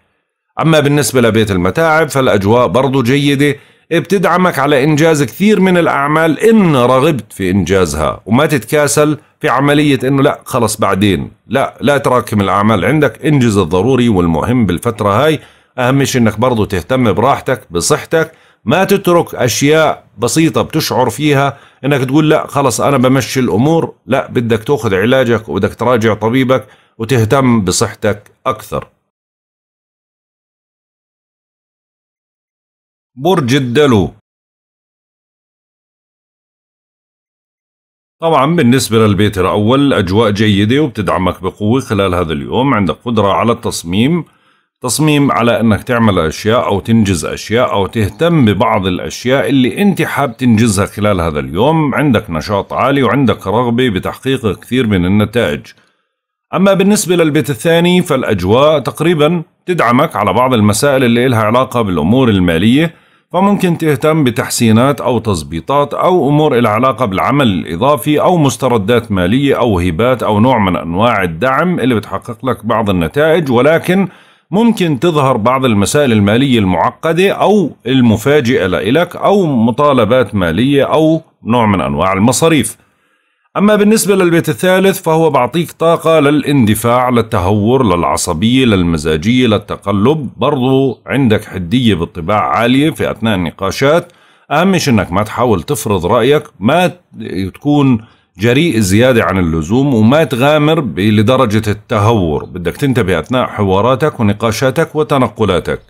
أما بالنسبة لبيت المتاعب فالأجواء برضه جيدة بتدعمك على إنجاز كثير من الأعمال إن رغبت في إنجازها وما تتكاسل في عملية إنه لا خلص بعدين لا لا تراكم الأعمال عندك إنجز الضروري والمهم بالفترة هاي أهم شيء إنك برضه تهتم براحتك بصحتك ما تترك أشياء بسيطة بتشعر فيها انك تقول لا خلص انا بمشي الامور لا بدك تاخذ علاجك وبدك تراجع طبيبك وتهتم بصحتك اكثر برج الدلو طبعا بالنسبة للبيت الأول أجواء جيدة وبتدعمك بقوة خلال هذا اليوم عندك قدرة على التصميم تصميم على انك تعمل اشياء او تنجز اشياء او تهتم ببعض الاشياء اللي انت حاب تنجزها خلال هذا اليوم عندك نشاط عالي وعندك رغبة بتحقيق كثير من النتائج اما بالنسبة للبيت الثاني فالاجواء تقريبا تدعمك على بعض المسائل اللي إلها علاقة بالامور المالية فممكن تهتم بتحسينات أو تظبيطات أو أمور إلها علاقة بالعمل الإضافي أو مستردات مالية أو هبات أو نوع من أنواع الدعم اللي بتحقق لك بعض النتائج ولكن ممكن تظهر بعض المسائل المالية المعقدة أو المفاجئة لإلك أو مطالبات مالية أو نوع من أنواع المصاريف أما بالنسبة للبيت الثالث فهو بعطيك طاقة للاندفاع للتهور للعصبية للمزاجية للتقلب برضو عندك حدية بالطباع عالية في أثناء النقاشات أهم شيء أنك ما تحاول تفرض رأيك ما تكون جريء زيادة عن اللزوم وما تغامر لدرجة التهور بدك تنتبه أثناء حواراتك ونقاشاتك وتنقلاتك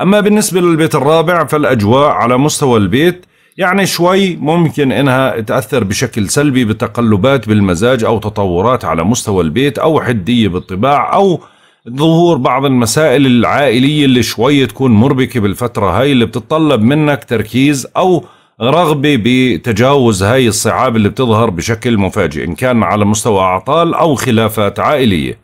أما بالنسبة للبيت الرابع فالأجواء على مستوى البيت يعني شوي ممكن إنها تأثر بشكل سلبي بتقلبات بالمزاج أو تطورات على مستوى البيت أو حدية بالطباع أو ظهور بعض المسائل العائلية اللي شوي تكون مربكة بالفترة هاي اللي بتطلب منك تركيز أو رغبة بتجاوز هاي الصعاب اللي بتظهر بشكل مفاجئ إن كان على مستوى أعطال أو خلافات عائلية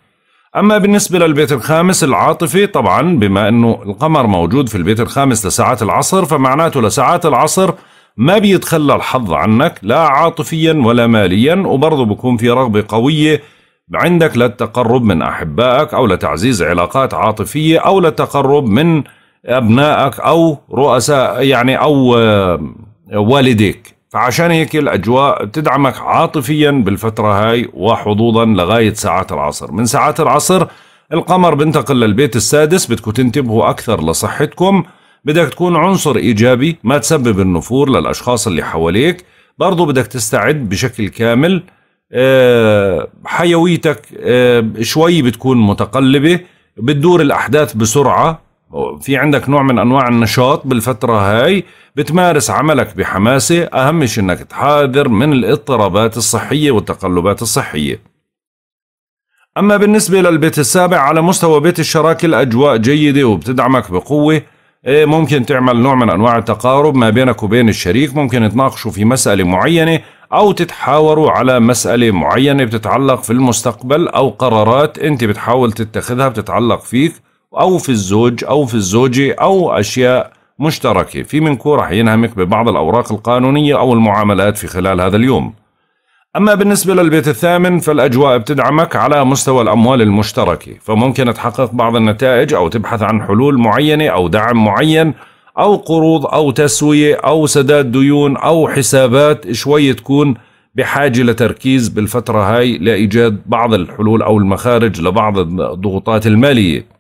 أما بالنسبة للبيت الخامس العاطفي طبعا بما أنه القمر موجود في البيت الخامس لساعات العصر فمعناته لساعات العصر ما بيتخلى الحظ عنك لا عاطفيا ولا ماليا وبرضه بكون في رغبة قوية عندك للتقرب من أحبائك أو لتعزيز علاقات عاطفية أو للتقرب من أبنائك أو رؤساء يعني أو والديك فعشان هيك الأجواء تدعمك عاطفيا بالفترة هاي وحظوظا لغاية ساعات العصر من ساعات العصر القمر بنتقل للبيت السادس بدكم تنتبهوا أكثر لصحتكم بدك تكون عنصر إيجابي ما تسبب النفور للأشخاص اللي حواليك برضو بدك تستعد بشكل كامل آه، حيويتك آه، شوي بتكون متقلبة بتدور الأحداث بسرعة في عندك نوع من انواع النشاط بالفتره هاي بتمارس عملك بحماسه اهم شيء انك تحاذر من الاضطرابات الصحيه والتقلبات الصحيه اما بالنسبه للبيت السابع على مستوى بيت الشراكه الاجواء جيده وبتدعمك بقوه إيه، ممكن تعمل نوع من انواع التقارب ما بينك وبين الشريك ممكن تناقشوا في مساله معينه او تتحاوروا على مساله معينه بتتعلق في المستقبل او قرارات انت بتحاول تتخذها بتتعلق فيك أو في الزوج أو في الزوجة أو أشياء مشتركة في منكو رح ينهمك ببعض الأوراق القانونية أو المعاملات في خلال هذا اليوم أما بالنسبة للبيت الثامن فالأجواء بتدعمك على مستوى الأموال المشتركة فممكن تحقق بعض النتائج أو تبحث عن حلول معينة أو دعم معين أو قروض أو تسوية أو سداد ديون أو حسابات شوي تكون بحاجة لتركيز بالفترة هاي لإيجاد بعض الحلول أو المخارج لبعض الضغوطات المالية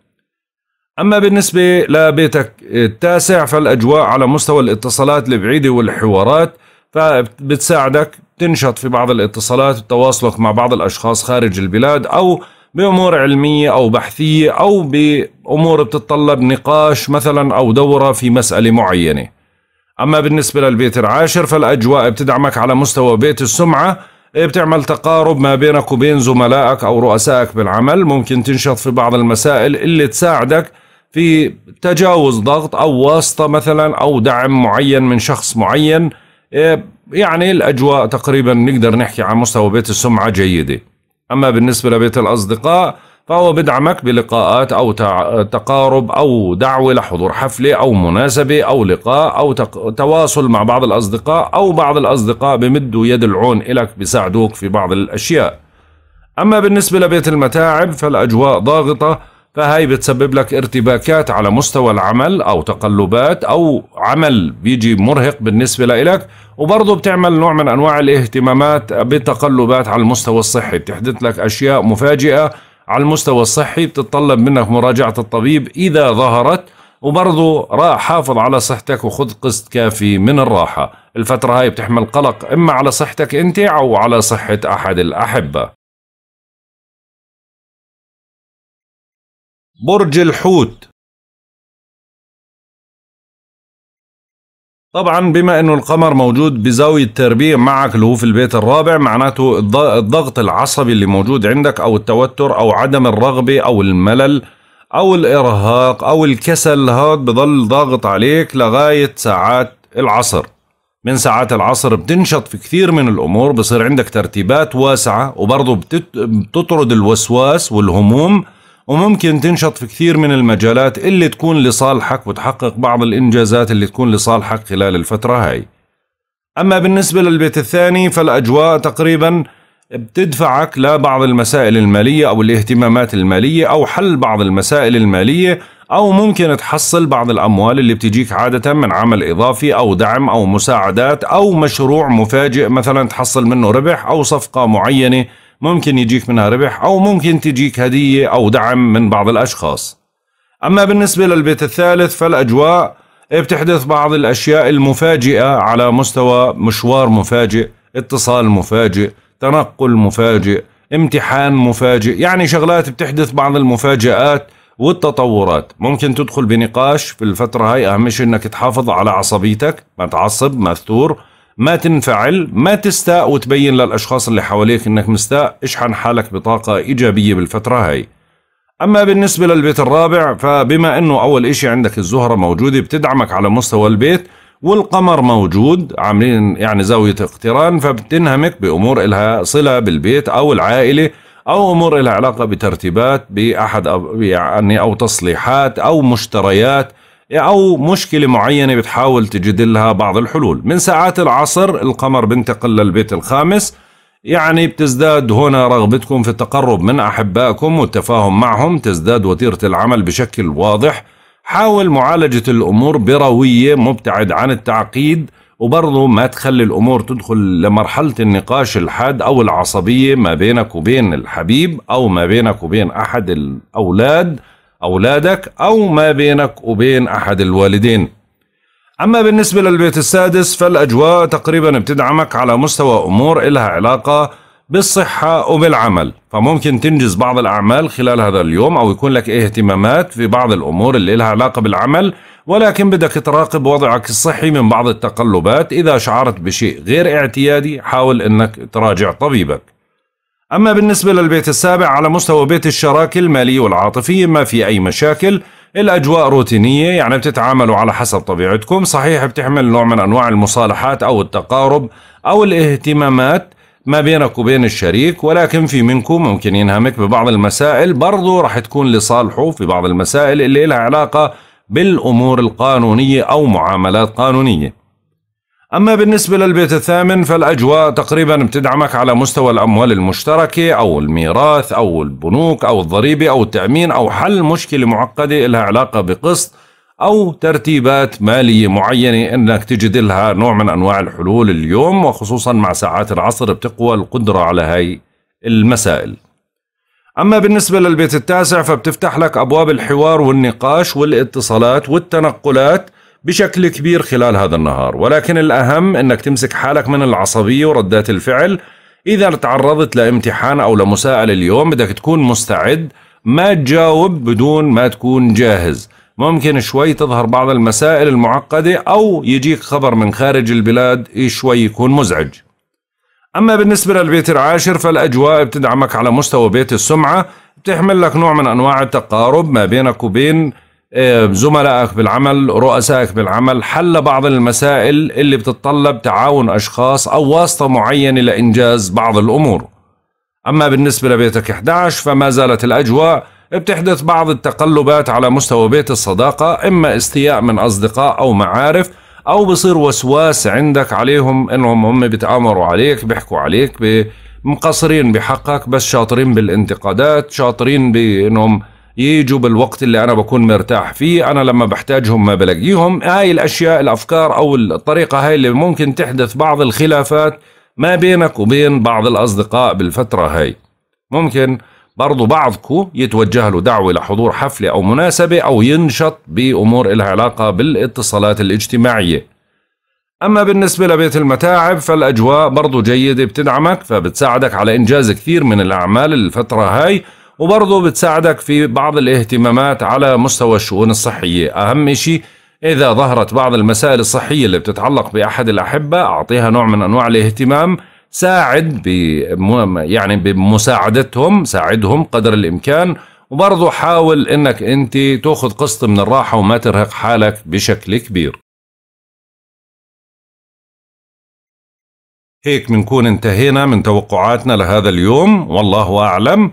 أما بالنسبة لبيتك التاسع فالأجواء على مستوى الاتصالات البعيدة والحوارات فبتساعدك تنشط في بعض الاتصالات وتواصلك مع بعض الأشخاص خارج البلاد أو بأمور علمية أو بحثية أو بأمور بتتطلب نقاش مثلا أو دورة في مسألة معينة أما بالنسبة للبيت العاشر فالأجواء بتدعمك على مستوى بيت السمعة بتعمل تقارب ما بينك وبين زملائك أو رؤسائك بالعمل ممكن تنشط في بعض المسائل اللي تساعدك في تجاوز ضغط او واسطه مثلا او دعم معين من شخص معين إيه، يعني الاجواء تقريبا نقدر نحكي عن مستوى بيت السمعه جيده اما بالنسبه لبيت الاصدقاء فهو بدعمك بلقاءات او تقارب او دعوه لحضور حفله او مناسبه او لقاء او تواصل مع بعض الاصدقاء او بعض الاصدقاء بمدوا يد العون لك بيساعدوك في بعض الاشياء اما بالنسبه لبيت المتاعب فالاجواء ضاغطه فهي بتسبب لك ارتباكات على مستوى العمل او تقلبات او عمل بيجي مرهق بالنسبه لك وبرضه بتعمل نوع من انواع الاهتمامات بتقلبات على المستوى الصحي بتحدث لك اشياء مفاجئه على المستوى الصحي بتتطلب منك مراجعه الطبيب اذا ظهرت وبرضه حافظ على صحتك وخذ قسط كافي من الراحه الفتره هاي بتحمل قلق اما على صحتك انت او على صحه احد الاحبه برج الحوت طبعا بما انه القمر موجود بزاوية تربيع معك اللي هو في البيت الرابع معناته الضغط العصبي اللي موجود عندك او التوتر او عدم الرغبة او الملل او الارهاق او الكسل هاد بضل ضاغط عليك لغاية ساعات العصر من ساعات العصر بتنشط في كثير من الامور بصير عندك ترتيبات واسعة وبرضه بتطرد الوسواس والهموم وممكن تنشط في كثير من المجالات اللي تكون لصالحك وتحقق بعض الإنجازات اللي تكون لصالحك خلال الفترة هاي أما بالنسبة للبيت الثاني فالأجواء تقريبا بتدفعك لبعض المسائل المالية أو الاهتمامات المالية أو حل بعض المسائل المالية أو ممكن تحصل بعض الأموال اللي بتجيك عادة من عمل إضافي أو دعم أو مساعدات أو مشروع مفاجئ مثلا تحصل منه ربح أو صفقة معينة ممكن يجيك منها ربح أو ممكن تجيك هدية أو دعم من بعض الأشخاص أما بالنسبة للبيت الثالث فالأجواء بتحدث بعض الأشياء المفاجئة على مستوى مشوار مفاجئ اتصال مفاجئ تنقل مفاجئ امتحان مفاجئ يعني شغلات بتحدث بعض المفاجآت والتطورات ممكن تدخل بنقاش في الفترة هاي أهم شيء أنك تحافظ على عصبيتك ما تعصب ما تثور ما تنفعل ما تستاء وتبين للأشخاص اللي حواليك إنك مستاء اشحن حالك بطاقة إيجابية بالفترة هاي أما بالنسبة للبيت الرابع فبما أنه أول إشي عندك الزهرة موجودة بتدعمك على مستوى البيت والقمر موجود عاملين يعني زاوية اقتران فبتنهمك بأمور إلها صلة بالبيت أو العائلة أو أمور إلها علاقة بترتيبات بأحد يعني أو تصليحات أو مشتريات أو مشكلة معينة بتحاول تجد لها بعض الحلول من ساعات العصر القمر بنتقل للبيت الخامس يعني بتزداد هنا رغبتكم في التقرب من أحبائكم والتفاهم معهم تزداد وتيرة العمل بشكل واضح حاول معالجة الأمور بروية مبتعد عن التعقيد وبرضه ما تخلي الأمور تدخل لمرحلة النقاش الحاد أو العصبية ما بينك وبين الحبيب أو ما بينك وبين أحد الأولاد أولادك أو ما بينك وبين أحد الوالدين أما بالنسبة للبيت السادس فالأجواء تقريبا بتدعمك على مستوى أمور إلها علاقة بالصحة وبالعمل فممكن تنجز بعض الأعمال خلال هذا اليوم أو يكون لك اهتمامات في بعض الأمور اللي إلها علاقة بالعمل ولكن بدك تراقب وضعك الصحي من بعض التقلبات إذا شعرت بشيء غير اعتيادي حاول أنك تراجع طبيبك أما بالنسبة للبيت السابع على مستوى بيت الشراكة المالي والعاطفي ما في أي مشاكل الأجواء روتينية يعني بتتعاملوا على حسب طبيعتكم صحيح بتحمل نوع من أنواع المصالحات أو التقارب أو الاهتمامات ما بينك وبين الشريك ولكن في منكم ممكن ينهمك ببعض المسائل برضو رح تكون لصالحه في بعض المسائل اللي لها علاقة بالأمور القانونية أو معاملات قانونية أما بالنسبة للبيت الثامن فالأجواء تقريبا بتدعمك على مستوى الأموال المشتركة أو الميراث أو البنوك أو الضريبة أو التأمين أو حل مشكلة معقدة لها علاقة بقسط أو ترتيبات مالية معينة أنك تجد لها نوع من أنواع الحلول اليوم وخصوصا مع ساعات العصر بتقوى القدرة على هاي المسائل أما بالنسبة للبيت التاسع فبتفتح لك أبواب الحوار والنقاش والاتصالات والتنقلات بشكل كبير خلال هذا النهار ولكن الأهم أنك تمسك حالك من العصبية وردات الفعل إذا تعرضت لامتحان أو لمساءلة اليوم بدك تكون مستعد ما تجاوب بدون ما تكون جاهز ممكن شوي تظهر بعض المسائل المعقدة أو يجيك خبر من خارج البلاد شوي يكون مزعج أما بالنسبة للبيت العاشر فالأجواء بتدعمك على مستوى بيت السمعة بتحمل لك نوع من أنواع التقارب ما بينك وبين آه، زملائك بالعمل رؤسائك بالعمل حل بعض المسائل اللي بتتطلب تعاون أشخاص أو واسطة معينة لإنجاز بعض الأمور أما بالنسبة لبيتك 11 فما زالت الأجواء بتحدث بعض التقلبات على مستوى بيت الصداقة إما استياء من أصدقاء أو معارف أو بصير وسواس عندك عليهم إنهم هم بتآمروا عليك بيحكوا عليك مقصرين بحقك بس شاطرين بالانتقادات شاطرين بإنهم يجوا بالوقت اللي انا بكون مرتاح فيه انا لما بحتاجهم ما بلاقيهم هاي الاشياء الافكار او الطريقه هاي اللي ممكن تحدث بعض الخلافات ما بينك وبين بعض الاصدقاء بالفتره هاي ممكن برضو بعضكم يتوجه له دعوة لحضور حفلة أو مناسبة أو ينشط بأمور إلها علاقة بالاتصالات الاجتماعية أما بالنسبة لبيت المتاعب فالأجواء برضو جيدة بتدعمك فبتساعدك على إنجاز كثير من الأعمال الفترة هاي وبرضه بتساعدك في بعض الاهتمامات على مستوى الشؤون الصحية أهم شيء إذا ظهرت بعض المسائل الصحية اللي بتتعلق بأحد الأحبة أعطيها نوع من أنواع الاهتمام ساعد ب يعني بمساعدتهم ساعدهم قدر الإمكان وبرضه حاول أنك أنت تأخذ قسط من الراحة وما ترهق حالك بشكل كبير هيك بنكون انتهينا من توقعاتنا لهذا اليوم والله أعلم